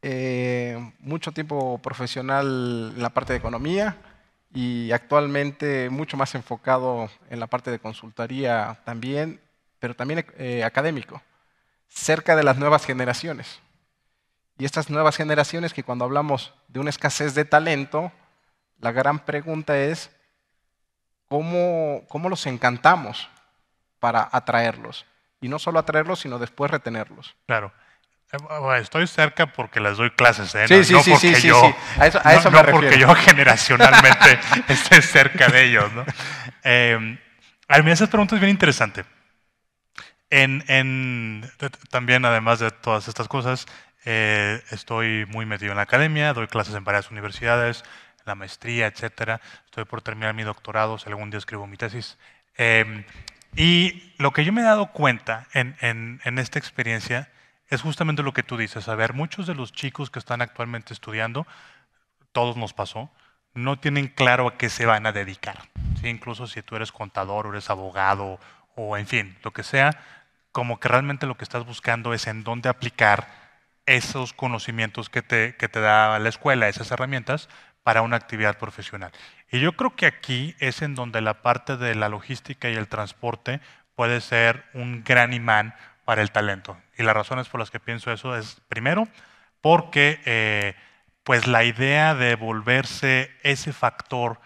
eh, mucho tiempo profesional en la parte de economía y actualmente mucho más enfocado en la parte de consultoría también, pero también eh, académico, cerca de las nuevas generaciones. Y estas nuevas generaciones que cuando hablamos de una escasez de talento, la gran pregunta es, ¿cómo, cómo los encantamos? para atraerlos. Y no solo atraerlos, sino después retenerlos. Claro. Eh, estoy cerca porque les doy clases, ¿eh? Sí, sí, sí, A eso, porque yo generacionalmente esté cerca de ellos, eh, a mí esa pregunta es bien interesante. En, también, además de todas estas cosas, estoy muy metido en la academia, doy clases en varias universidades, la maestría, etcétera. Estoy por terminar mi doctorado, si algún día escribo mi tesis. Eh, y lo que yo me he dado cuenta en, esta experiencia es justamente lo que tú dices. A ver, muchos de los chicos que están actualmente estudiando, todos nos pasó, no tienen claro a qué se van a dedicar. Incluso si tú eres contador o eres abogado o en fin, lo que sea, como que realmente lo que estás buscando es en dónde aplicar esos conocimientos que te, que te da la escuela, esas herramientas, para una actividad profesional. Y yo creo que aquí es en donde la parte de la logística y el transporte puede ser un gran imán para el talento. Y las razones por las que pienso eso es, primero, porque eh, pues la idea de volverse ese factor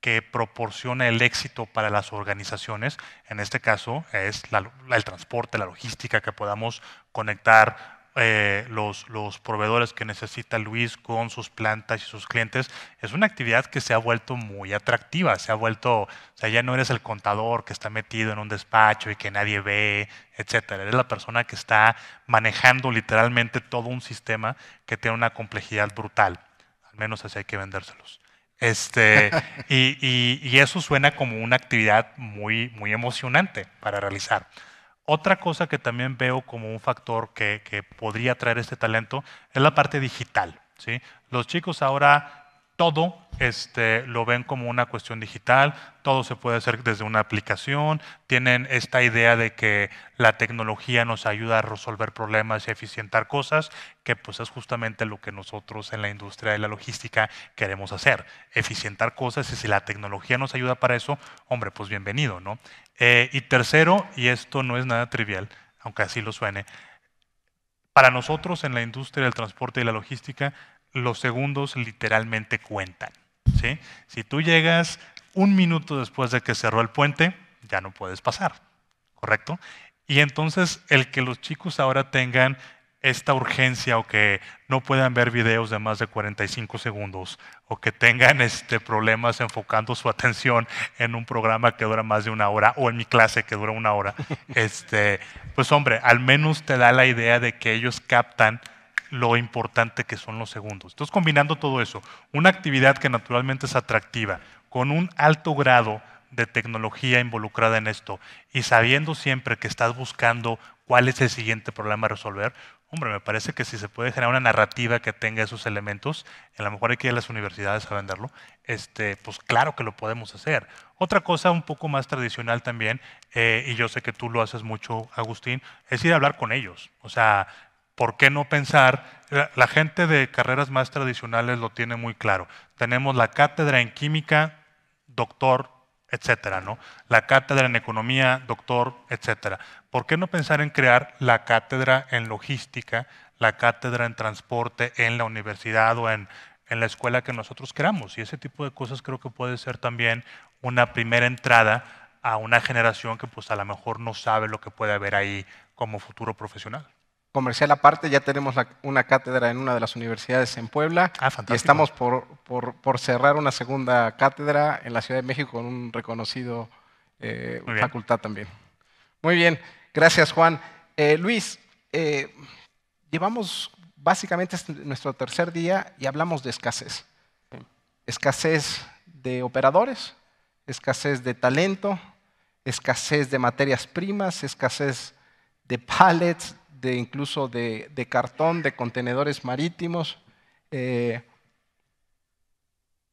que proporciona el éxito para las organizaciones, en este caso es el transporte, la logística, que podamos conectar eh, los, los, proveedores que necesita Luis con sus plantas y sus clientes, es una actividad que se ha vuelto muy atractiva, se ha vuelto, o sea, ya no eres el contador que está metido en un despacho y que nadie ve, etcétera, eres la persona que está manejando literalmente todo un sistema que tiene una complejidad brutal, al menos así hay que vendérselos. Este, y, y, y, eso suena como una actividad muy, muy emocionante para realizar. Otra cosa que también veo como un factor que, podría atraer este talento es la parte digital. Los chicos ahora todo este, lo ven como una cuestión digital, todo se puede hacer desde una aplicación, tienen esta idea de que la tecnología nos ayuda a resolver problemas y eficientar cosas, que pues es justamente lo que nosotros en la industria de la logística queremos hacer, eficientar cosas y si la tecnología nos ayuda para eso, hombre, pues bienvenido, ¿no? Eh, y tercero, y esto no es nada trivial, aunque así lo suene, para nosotros en la industria del transporte y la logística, los segundos literalmente cuentan. Si tú llegas un minuto después de que cerró el puente, ya no puedes pasar, ¿correcto? Y entonces el que los chicos ahora tengan esta urgencia o que no puedan ver videos de más de 45 segundos o que tengan este, problemas enfocando su atención en un programa que dura más de una hora o en mi clase que dura una hora, este, pues hombre, al menos te da la idea de que ellos captan lo importante que son los segundos. Entonces, combinando todo eso, una actividad que naturalmente es atractiva, con un alto grado de tecnología involucrada en esto y sabiendo siempre que estás buscando cuál es el siguiente problema a resolver, hombre, me parece que si se puede generar una narrativa que tenga esos elementos, a lo mejor hay que ir a las universidades a venderlo, este, pues claro que lo podemos hacer. Otra cosa un poco más tradicional también, eh, y yo sé que tú lo haces mucho, Agustín, es ir a hablar con ellos. O sea, ¿Por qué no pensar? La gente de carreras más tradicionales lo tiene muy claro. Tenemos la cátedra en química, doctor, etcétera, ¿no? La cátedra en economía, doctor, etcétera. ¿Por qué no pensar en crear la cátedra en logística, la cátedra en transporte en la universidad o en, en la escuela que nosotros queramos? Y ese tipo de cosas creo que puede ser también una primera entrada a una generación que pues a lo mejor no sabe lo que puede haber ahí como futuro profesional comercial aparte, ya tenemos una cátedra en una de las universidades en Puebla ah, y estamos por, cerrar una segunda cátedra en la Ciudad de México con un reconocido eh, facultad también. Muy bien, gracias Juan. Eh, Luis, eh, llevamos básicamente este, nuestro tercer día y hablamos de escasez. Escasez de operadores, escasez de talento, escasez de materias primas, escasez de pallets, incluso de, cartón, de contenedores marítimos. Eh,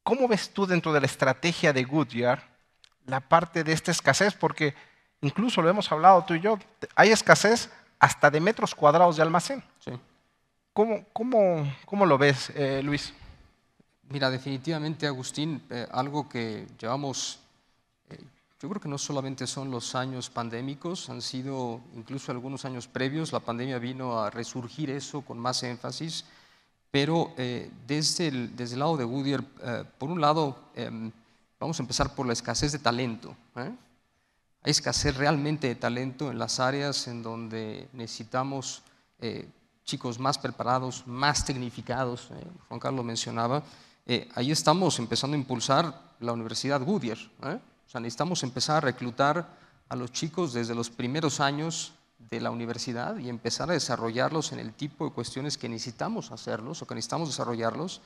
¿Cómo ves tú dentro de la estrategia de Goodyear la parte de esta escasez? Porque incluso lo hemos hablado tú y yo, hay escasez hasta de metros cuadrados de almacén. ¿Cómo, lo ves, eh, Luis? Mira, definitivamente, Agustín, eh, algo que llevamos yo creo que no solamente son los años pandémicos, han sido incluso algunos años previos, la pandemia vino a resurgir eso con más énfasis, pero eh, desde, el, desde el lado de Goodyear, eh, por un lado, em, vamos a empezar por la escasez de talento. ¿eh? Hay escasez realmente de talento en las áreas en donde necesitamos chicos más preparados, más tecnificados, Juan Carlos mencionaba. ahí estamos empezando a impulsar la Universidad Goodyear o sea, necesitamos empezar a reclutar a los chicos desde los primeros años de la universidad y empezar a desarrollarlos en el tipo de cuestiones que necesitamos hacerlos o que necesitamos desarrollarlos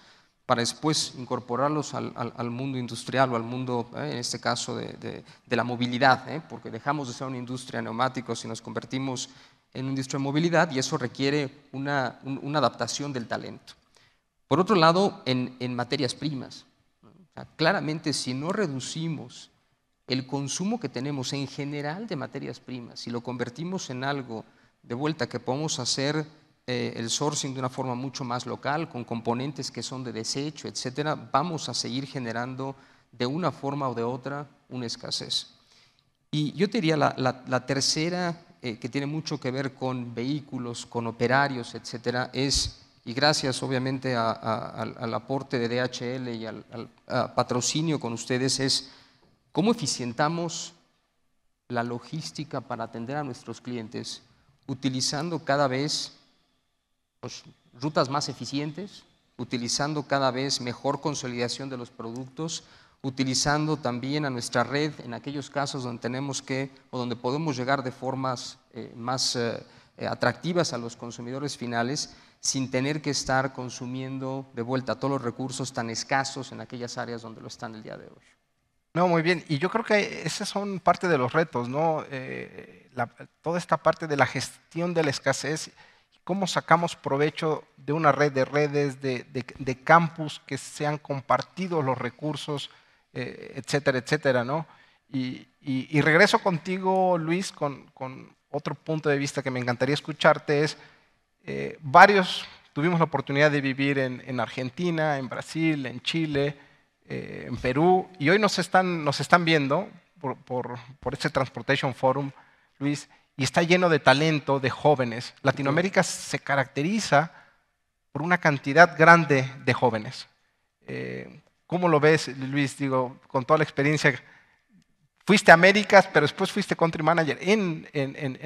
para después incorporarlos al, al, mundo industrial o al mundo, eh, en este caso, de, de, la movilidad, eh, porque dejamos de ser una industria de neumáticos y nos convertimos en una industria de movilidad y eso requiere una, una adaptación del talento. Por otro lado, en, en materias primas, claramente si no reducimos el consumo que tenemos en general de materias primas, si lo convertimos en algo de vuelta que podemos hacer eh, el sourcing de una forma mucho más local, con componentes que son de desecho, etcétera, vamos a seguir generando de una forma o de otra una escasez. Y yo te diría la, tercera, eh, que tiene mucho que ver con vehículos, con operarios, etcétera, es, y gracias obviamente al, aporte de DHL y al, al patrocinio con ustedes, es cómo eficientamos la logística para atender a nuestros clientes utilizando cada vez pues, rutas más eficientes, utilizando cada vez mejor consolidación de los productos, utilizando también a nuestra red en aquellos casos donde tenemos que o donde podemos llegar de formas eh, más eh, eh, atractivas a los consumidores finales sin tener que estar consumiendo de vuelta todos los recursos tan escasos en aquellas áreas donde lo están el día de hoy. No, muy bien. Y yo creo que esas son parte de los retos, ¿no? Eh, toda esta parte de la gestión de la escasez, cómo sacamos provecho de una red de redes, de, campus que sean compartidos los recursos, eh, etcétera, etcétera, ¿no? Y, regreso contigo, Luis, con, otro punto de vista que me encantaría escucharte, es eh, varios tuvimos la oportunidad de vivir en Argentina, en Brasil, en Chile, eh, en Perú, y hoy nos están, nos están viendo por, este Transportation Forum, Luis, y está lleno de talento, de jóvenes. Latinoamérica se caracteriza por una cantidad grande de jóvenes. Eh, ¿Cómo lo ves, Luis? Digo, con toda la experiencia, fuiste a Américas, pero después fuiste country manager en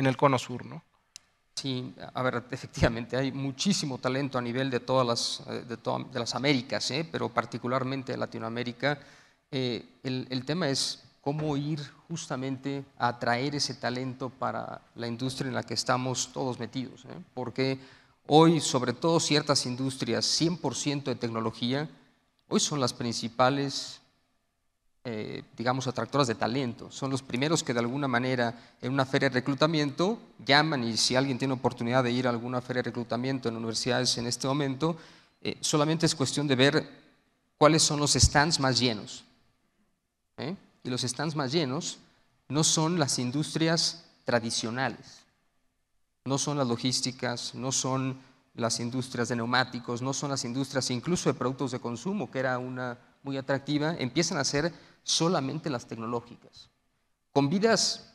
el Cono Sur, ¿no? Sí, a ver, efectivamente hay muchísimo talento a nivel de todas las, eh, de las Américas, ¿eh? pero particularmente Latinoamérica. Eh, el, tema es cómo ir justamente a atraer ese talento para la industria en la que estamos todos metidos, ¿eh? porque hoy, sobre todo ciertas industrias 100% de tecnología, hoy son las principales eh, digamos, atractoras de talento. Son los primeros que de alguna manera en una feria de reclutamiento llaman y si alguien tiene oportunidad de ir a alguna feria de reclutamiento en universidades en este momento, eh, solamente es cuestión de ver cuáles son los stands más llenos. ¿eh? Y los stands más llenos no son las industrias tradicionales, no son las logísticas, no son las industrias de neumáticos, no son las industrias incluso de productos de consumo, que era una muy atractiva, empiezan a ser solamente las tecnológicas, con vidas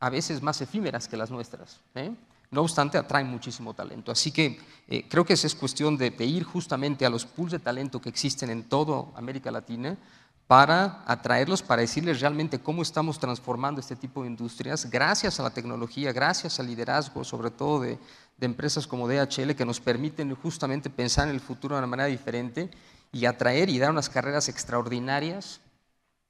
a veces más efímeras que las nuestras. ¿eh? No obstante, atraen muchísimo talento. Así que eh, creo que es cuestión de, ir justamente a los pools de talento que existen en toda América Latina para atraerlos, para decirles realmente cómo estamos transformando este tipo de industrias gracias a la tecnología, gracias al liderazgo, sobre todo de empresas como DHL, que nos permiten justamente pensar en el futuro de una manera diferente y atraer y dar unas carreras extraordinarias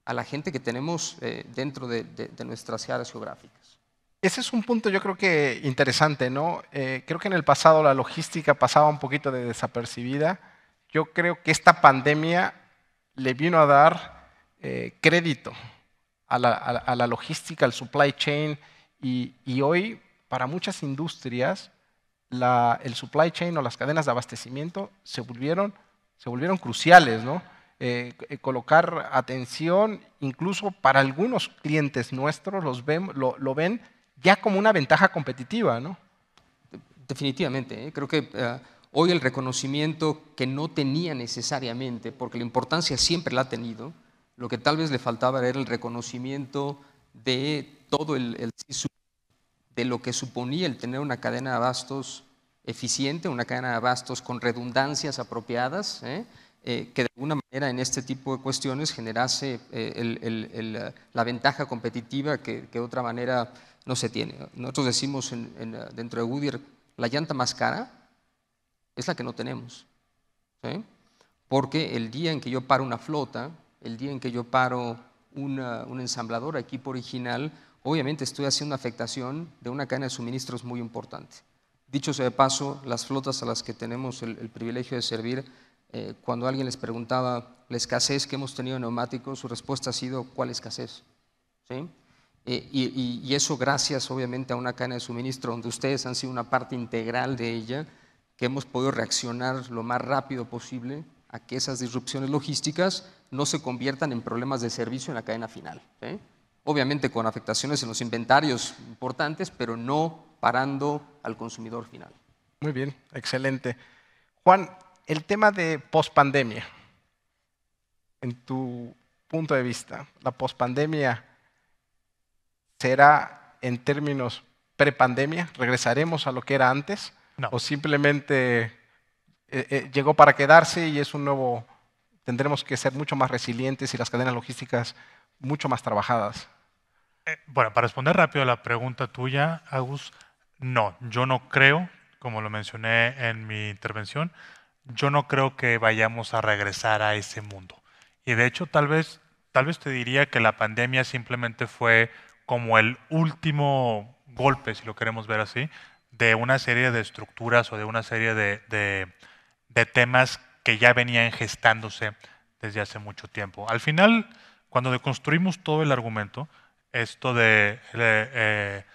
a la gente que tenemos eh, dentro de, nuestras áreas geográficas. Ese es un punto yo creo que interesante, ¿no? Eh, creo que en el pasado la logística pasaba un poquito de desapercibida. Yo creo que esta pandemia le vino a dar eh, crédito a la, la, logística, al supply chain, y, y hoy para muchas industrias el supply chain o las cadenas de abastecimiento se volvieron, se volvieron cruciales, ¿no? Eh, eh, colocar atención, incluso para algunos clientes nuestros los lo, ven ya como una ventaja competitiva, ¿no? Definitivamente, ¿eh? creo que hoy el reconocimiento que no tenía necesariamente, porque la importancia siempre la ha tenido, lo que tal vez le faltaba era el reconocimiento de todo el, el de lo que suponía el tener una cadena de abastos eficiente, una cadena de abastos con redundancias apropiadas, ¿eh? Eh, que de alguna manera en este tipo de cuestiones generase eh, eh, la ventaja competitiva que, de otra manera no se tiene. Nosotros decimos dentro de Goodyear, la llanta más cara es la que no tenemos. Porque el día en que yo paro una flota, el día en que yo paro una, un ensamblador, equipo original, obviamente estoy haciendo afectación de una cadena de suministros muy importante. Dicho sea de paso, las flotas a las que tenemos el, el privilegio de servir eh, cuando alguien les preguntaba la escasez que hemos tenido en neumáticos, su respuesta ha sido ¿cuál escasez? Eh, y, eso gracias obviamente a una cadena de suministro donde ustedes han sido una parte integral de ella, que hemos podido reaccionar lo más rápido posible a que esas disrupciones logísticas no se conviertan en problemas de servicio en la cadena final. Obviamente con afectaciones en los inventarios importantes, pero no parando al consumidor final. Muy bien, excelente. Juan, el tema de pospandemia, en tu punto de vista, la pospandemia será en términos prepandemia, regresaremos a lo que era antes, o simplemente eh, eh, llegó para quedarse y es un nuevo, tendremos que ser mucho más resilientes y las cadenas logísticas mucho más trabajadas. Eh, bueno, para responder rápido a la pregunta tuya, Agus, no, yo no creo, como lo mencioné en mi intervención, yo no creo que vayamos a regresar a ese mundo. Y de hecho, tal vez, tal vez te diría que la pandemia simplemente fue como el último golpe, si lo queremos ver así, de una serie de estructuras o de una serie de, de, temas que ya venían gestándose desde hace mucho tiempo. Al final, cuando deconstruimos todo el argumento, esto de, eh, eh,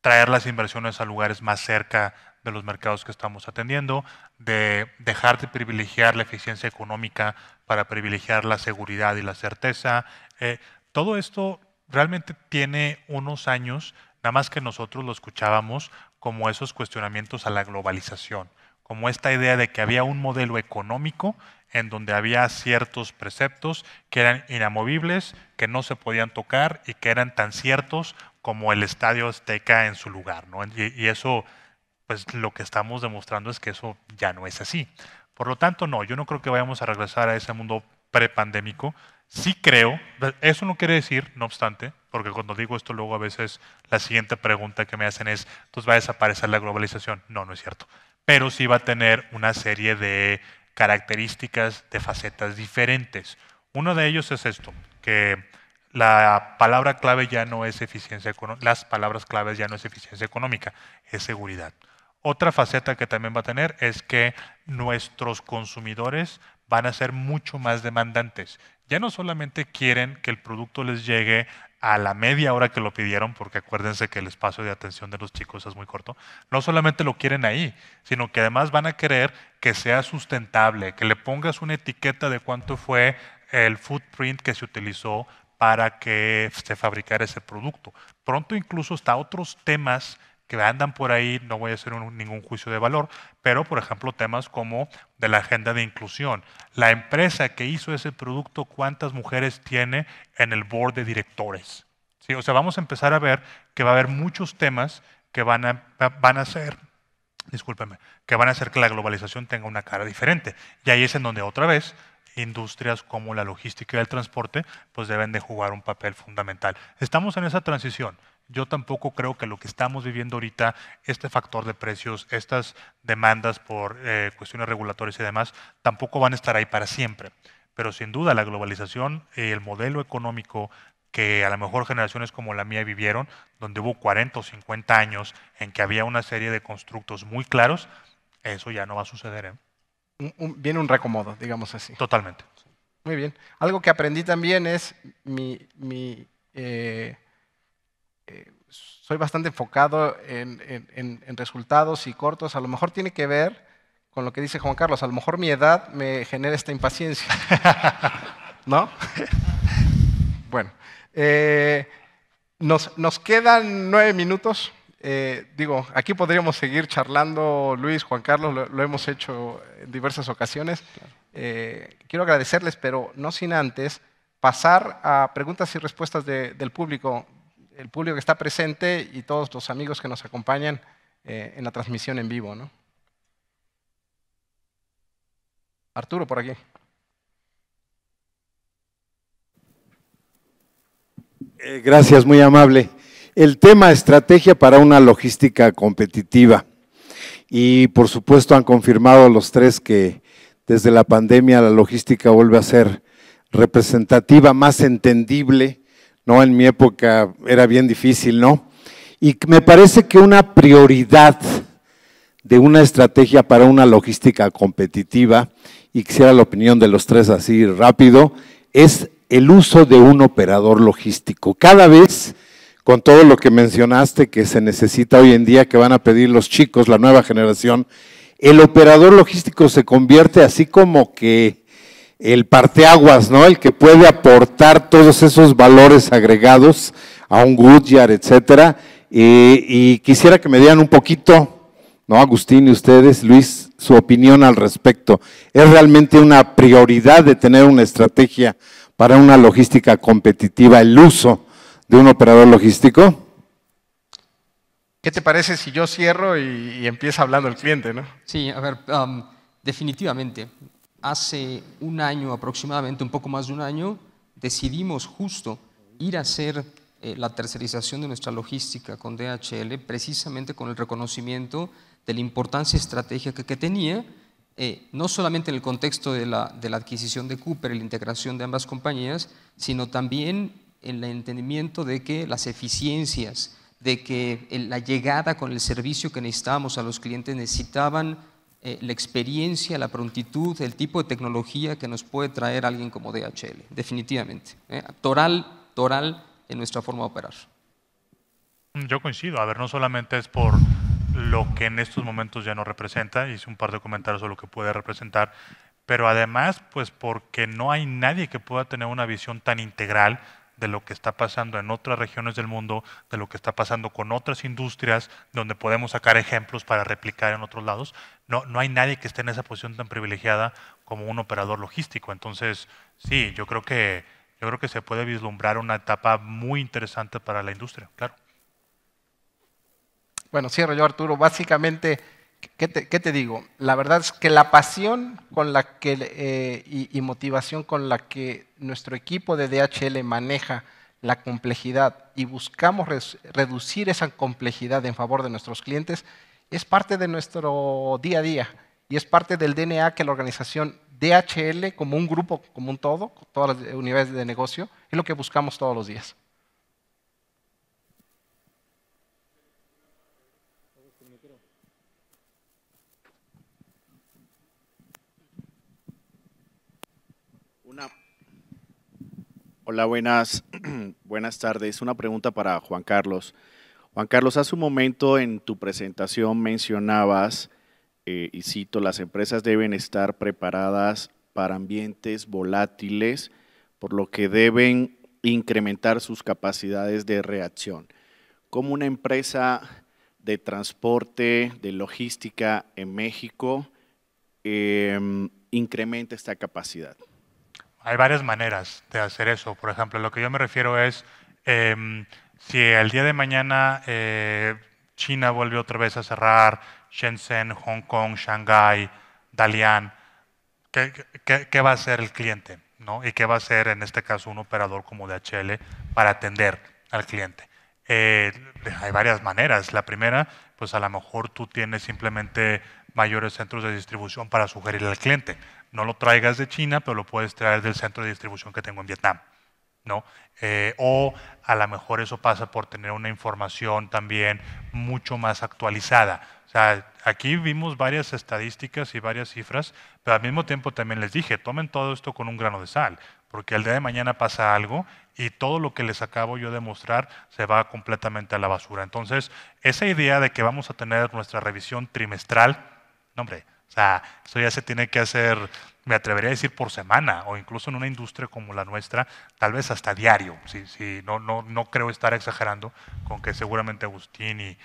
traer las inversiones a lugares más cerca de los mercados que estamos atendiendo, de dejar de privilegiar la eficiencia económica para privilegiar la seguridad y la certeza. Eh, todo esto realmente tiene unos años, nada más que nosotros lo escuchábamos como esos cuestionamientos a la globalización, como esta idea de que había un modelo económico en donde había ciertos preceptos que eran inamovibles, que no se podían tocar y que eran tan ciertos como el estadio azteca en su lugar. y eso pues lo que estamos demostrando es que eso ya no es así. Por lo tanto, no, yo no creo que vayamos a regresar a ese mundo prepandémico. Sí creo, eso no quiere decir, no obstante, porque cuando digo esto luego a veces la siguiente pregunta que me hacen es, entonces va a desaparecer la globalización. No, no es cierto. Pero sí va a tener una serie de características, de facetas diferentes. Uno de ellos es esto, que la palabra clave ya no es eficiencia las palabras claves ya no es eficiencia económica, es seguridad. Otra faceta que también va a tener es que nuestros consumidores van a ser mucho más demandantes. Ya no solamente quieren que el producto les llegue a la media hora que lo pidieron, porque acuérdense que el espacio de atención de los chicos es muy corto, no solamente lo quieren ahí, sino que además van a querer que sea sustentable, que le pongas una etiqueta de cuánto fue el footprint que se utilizó para que se fabricara ese producto. Pronto incluso hasta otros temas que andan por ahí, no voy a hacer ningún juicio de valor, pero por ejemplo temas como de la agenda de inclusión. La empresa que hizo ese producto, ¿cuántas mujeres tiene en el board de directores? ¿Sí? O sea, vamos a empezar a ver que va a haber muchos temas que van a, van a ser, discúlpeme, que van a hacer que la globalización tenga una cara diferente. Y ahí es en donde otra vez industrias como la logística y el transporte pues deben de jugar un papel fundamental. Estamos en esa transición yo tampoco creo que lo que estamos viviendo ahorita, este factor de precios, estas demandas por eh, cuestiones regulatorias y demás, tampoco van a estar ahí para siempre. Pero sin duda la globalización, y el modelo económico que a lo mejor generaciones como la mía vivieron, donde hubo 40 o 50 años en que había una serie de constructos muy claros, eso ya no va a suceder. ¿eh? viene un recomodo, digamos así. Totalmente. Muy bien. Algo que aprendí también es mi, eh, eh, soy bastante enfocado en, resultados y cortos, a lo mejor tiene que ver con lo que dice Juan Carlos, a lo mejor mi edad me genera esta impaciencia, ¿no? bueno, eh, nos, quedan nueve minutos. Eh, digo, aquí podríamos seguir charlando, Luis, Juan Carlos, lo, hemos hecho en diversas ocasiones. quiero agradecerles, pero no sin antes pasar a preguntas y respuestas del público el público que está presente y todos los amigos que nos acompañan eh, en la transmisión en vivo. ¿no? Arturo, por aquí. Eh, gracias, muy amable. El tema estrategia para una logística competitiva. Y por supuesto han confirmado los tres que desde la pandemia la logística vuelve a ser representativa, más entendible ¿no? En mi época era bien difícil, ¿no? Y me parece que una prioridad de una estrategia para una logística competitiva, y quisiera la opinión de los tres así rápido, es el uso de un operador logístico. Cada vez, con todo lo que mencionaste que se necesita hoy en día, que van a pedir los chicos, la nueva generación, el operador logístico se convierte así como que el parteaguas, ¿no? El que puede aportar todos esos valores agregados a un Goodyear, etcétera. Y, eh, y quisiera que me dieran un poquito, ¿no? Agustín y ustedes, Luis, su opinión al respecto. ¿Es realmente una prioridad de tener una estrategia para una logística competitiva el uso de un operador logístico? ¿Qué te parece si yo cierro y, empieza hablando el cliente, no? Sí, a ver, um, definitivamente hace un año aproximadamente, un poco más de un año, decidimos justo ir a hacer eh, la tercerización de nuestra logística con DHL, precisamente con el reconocimiento de la importancia estratégica que tenía, eh, no solamente en el contexto de la, de la adquisición de Cooper y la integración de ambas compañías, sino también en el entendimiento de que las eficiencias, de que la llegada con el servicio que necesitábamos a los clientes necesitaban eh, la experiencia, la prontitud, el tipo de tecnología que nos puede traer alguien como DHL, definitivamente. ¿eh? Toral, toral en nuestra forma de operar. Yo coincido. A ver, no solamente es por lo que en estos momentos ya no representa, hice un par de comentarios sobre lo que puede representar, pero además, pues porque no hay nadie que pueda tener una visión tan integral de lo que está pasando en otras regiones del mundo, de lo que está pasando con otras industrias, donde podemos sacar ejemplos para replicar en otros lados. No, no hay nadie que esté en esa posición tan privilegiada como un operador logístico. Entonces, sí, yo creo que, yo creo que se puede vislumbrar una etapa muy interesante para la industria, claro. Bueno, cierro yo, Arturo. Básicamente ¿Qué te, digo? La verdad es que la pasión con la que, eh, y, motivación con la que nuestro equipo de DHL maneja la complejidad y buscamos reducir esa complejidad en favor de nuestros clientes es parte de nuestro día a día y es parte del DNA que la organización DHL como un grupo, como un todo, todas las unidades de negocio, es lo que buscamos todos los días. Hola, buenas, buenas tardes. Una pregunta para Juan Carlos. Juan Carlos, hace un momento en tu presentación mencionabas, eh, y cito, las empresas deben estar preparadas para ambientes volátiles, por lo que deben incrementar sus capacidades de reacción. Como una empresa de transporte, de logística en México, em, incrementa esta capacidad? hay varias maneras de hacer eso. Por ejemplo, lo que yo me refiero es, em, si el día de mañana eh, China vuelve otra vez a cerrar, Shenzhen, Hong Kong, Shanghai, Dalian, ¿qué, va a hacer el cliente? ¿no? ¿Y qué va a hacer en este caso un operador como DHL para atender al cliente? Eh, hay varias maneras. La primera, pues a lo mejor tú tienes simplemente mayores centros de distribución para sugerir al cliente no lo traigas de China, pero lo puedes traer del centro de distribución que tengo en Vietnam. ¿no? Eh, o a lo mejor eso pasa por tener una información también mucho más actualizada. O sea, aquí vimos varias estadísticas y varias cifras, pero al mismo tiempo también les dije, tomen todo esto con un grano de sal, porque el día de mañana pasa algo y todo lo que les acabo yo de mostrar se va completamente a la basura. Entonces, esa idea de que vamos a tener nuestra revisión trimestral, no hombre, sea, eso ya se tiene que hacer, me atrevería a decir, por semana o incluso en una industria como la nuestra, tal vez hasta diario. Si, no, no, no creo estar exagerando con que seguramente Agustín y,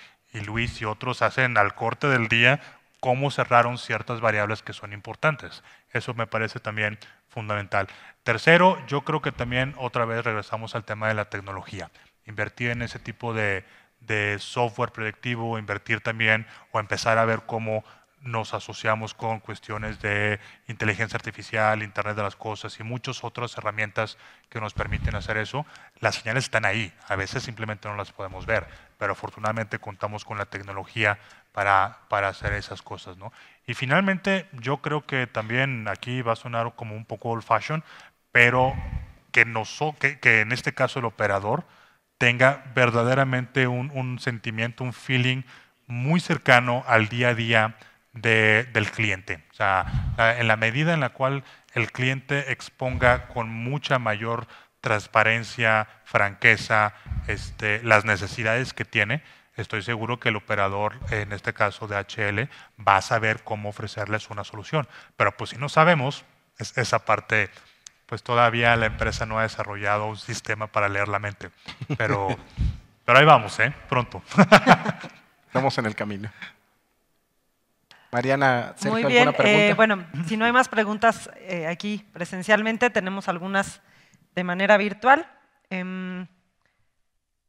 Luis y otros hacen al corte del día cómo cerraron ciertas variables que son importantes. Eso me parece también fundamental. Tercero, yo creo que también otra vez regresamos al tema de la tecnología. Invertir en ese tipo de, de software predictivo, invertir también o empezar a ver cómo nos asociamos con cuestiones de inteligencia artificial, Internet de las Cosas y muchas otras herramientas que nos permiten hacer eso, las señales están ahí. A veces simplemente no las podemos ver, pero afortunadamente contamos con la tecnología para, para hacer esas cosas. Y finalmente, yo creo que también aquí va a sonar como un poco old fashion, pero que, nos, que, que en este caso el operador tenga verdaderamente un, un sentimiento, un feeling muy cercano al día a día del cliente. O sea, en la medida en la cual el cliente exponga con mucha mayor transparencia, franqueza, este, las necesidades que tiene, estoy seguro que el operador, en este caso de HL, va a saber cómo ofrecerles una solución. Pero pues si no sabemos, es esa parte, pues todavía la empresa no ha desarrollado un sistema para leer la mente. Pero, pero ahí vamos, ¿eh? Pronto. Estamos en el camino. Mariana, Muy bien. Eh, pregunta? bueno, si no hay más preguntas eh, aquí presencialmente, tenemos algunas de manera virtual. Em,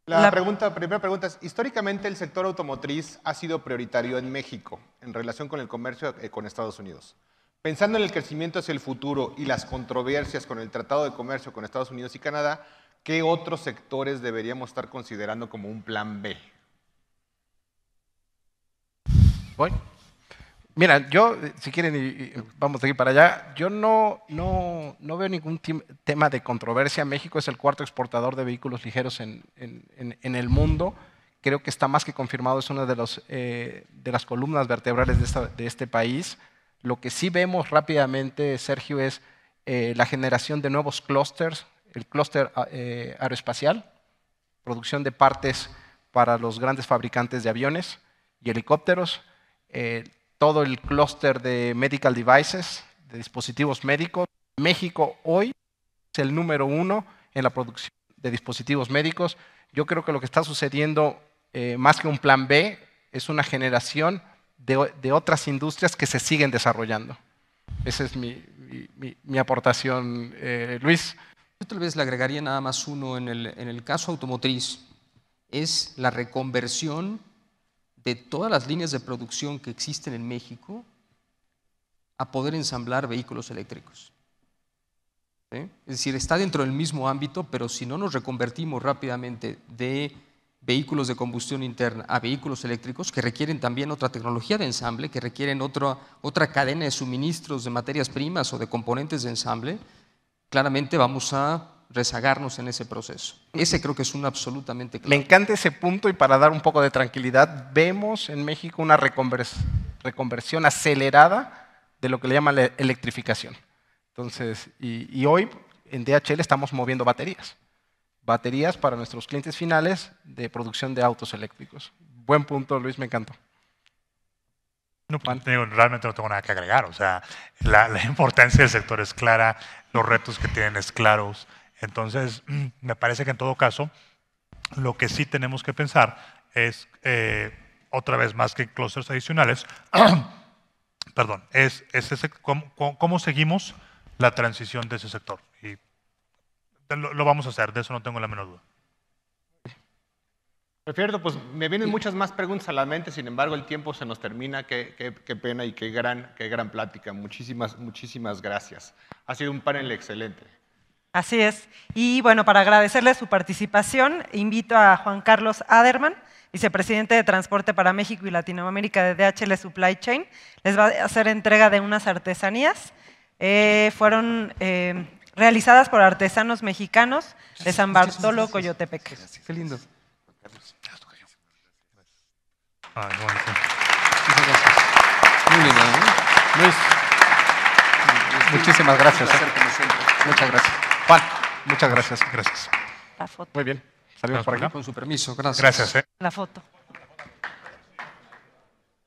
la, primera pregunta es, históricamente el sector automotriz ha sido prioritario en México en relación con el comercio eh, con Estados Unidos. Pensando en el crecimiento hacia el futuro y las controversias con el Tratado de Comercio con Estados Unidos y Canadá, ¿qué otros sectores deberíamos estar considerando como un plan B? Mira, yo, si quieren, vamos a ir para allá, yo no, no, veo ningún tema de controversia. México es el cuarto exportador de vehículos ligeros en, el mundo. Creo que está más que confirmado, es una de, los, eh, de las columnas vertebrales de, de, este país. Lo que sí vemos rápidamente, Sergio, es eh, la generación de nuevos clústeres, el clúster ah, eh, aeroespacial, producción de partes para los grandes fabricantes de aviones y helicópteros todo el clúster de medical devices, de dispositivos médicos. México hoy es el número uno en la producción de dispositivos médicos. Yo creo que lo que está sucediendo, eh, más que un plan B, es una generación de, otras industrias que se siguen desarrollando. Esa es mi, aportación, eh, Luis. Yo tal vez le agregaría nada más uno en el, en el caso automotriz, es la reconversión de todas las líneas de producción que existen en México a poder ensamblar vehículos eléctricos. Es decir, está dentro del mismo ámbito, pero si no nos reconvertimos rápidamente de vehículos de combustión interna a vehículos eléctricos, que requieren también otra tecnología de ensamble, que requieren otra, otra cadena de suministros de materias primas o de componentes de ensamble, claramente vamos a rezagarnos en ese proceso. Ese creo que es un absolutamente claro. Me encanta ese punto y para dar un poco de tranquilidad, vemos en México una reconversión acelerada de lo que le llaman la electrificación. Entonces, y, hoy en DHL estamos moviendo baterías. Baterías para nuestros clientes finales de producción de autos eléctricos. Buen punto, Luis, me encantó. No, pues, realmente no tengo nada que agregar. O sea, la, la, importancia del sector es clara, los retos que tienen es claros. Entonces, me parece que en todo caso, lo que sí tenemos que pensar es, eh, otra vez más que clusters adicionales, perdón, es, cómo, seguimos la transición de ese sector. Y lo, vamos a hacer, de eso no tengo la menor duda. Prefiero, pues me vienen muchas más preguntas a la mente, sin embargo el tiempo se nos termina, qué, qué, pena y qué gran, qué gran plática. Muchísimas, muchísimas gracias. Ha sido un panel excelente. Así es. Y bueno, para agradecerle su participación, invito a Juan Carlos Aderman, vicepresidente de Transporte para México y Latinoamérica de DHL Supply Chain. Les va a hacer entrega de unas artesanías. Eh, fueron eh, realizadas por artesanos mexicanos de San Bartolo, Coyotepec. Qué lindo. Muchísimas gracias. ¿eh? Muchas gracias muchas gracias. Gracias. La foto. Muy bien. Salimos por acá. Con su permiso, gracias. Eh. La foto.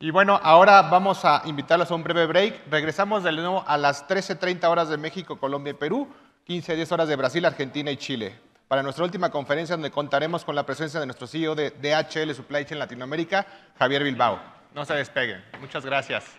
Y bueno, ahora vamos a invitarlos a un breve break. Regresamos de nuevo a las 13.30 horas de México, Colombia y Perú, 15.10 horas de Brasil, Argentina y Chile. Para nuestra última conferencia, donde contaremos con la presencia de nuestro CEO de DHL Supply Chain Latinoamérica, Javier Bilbao. No se despeguen. Muchas gracias.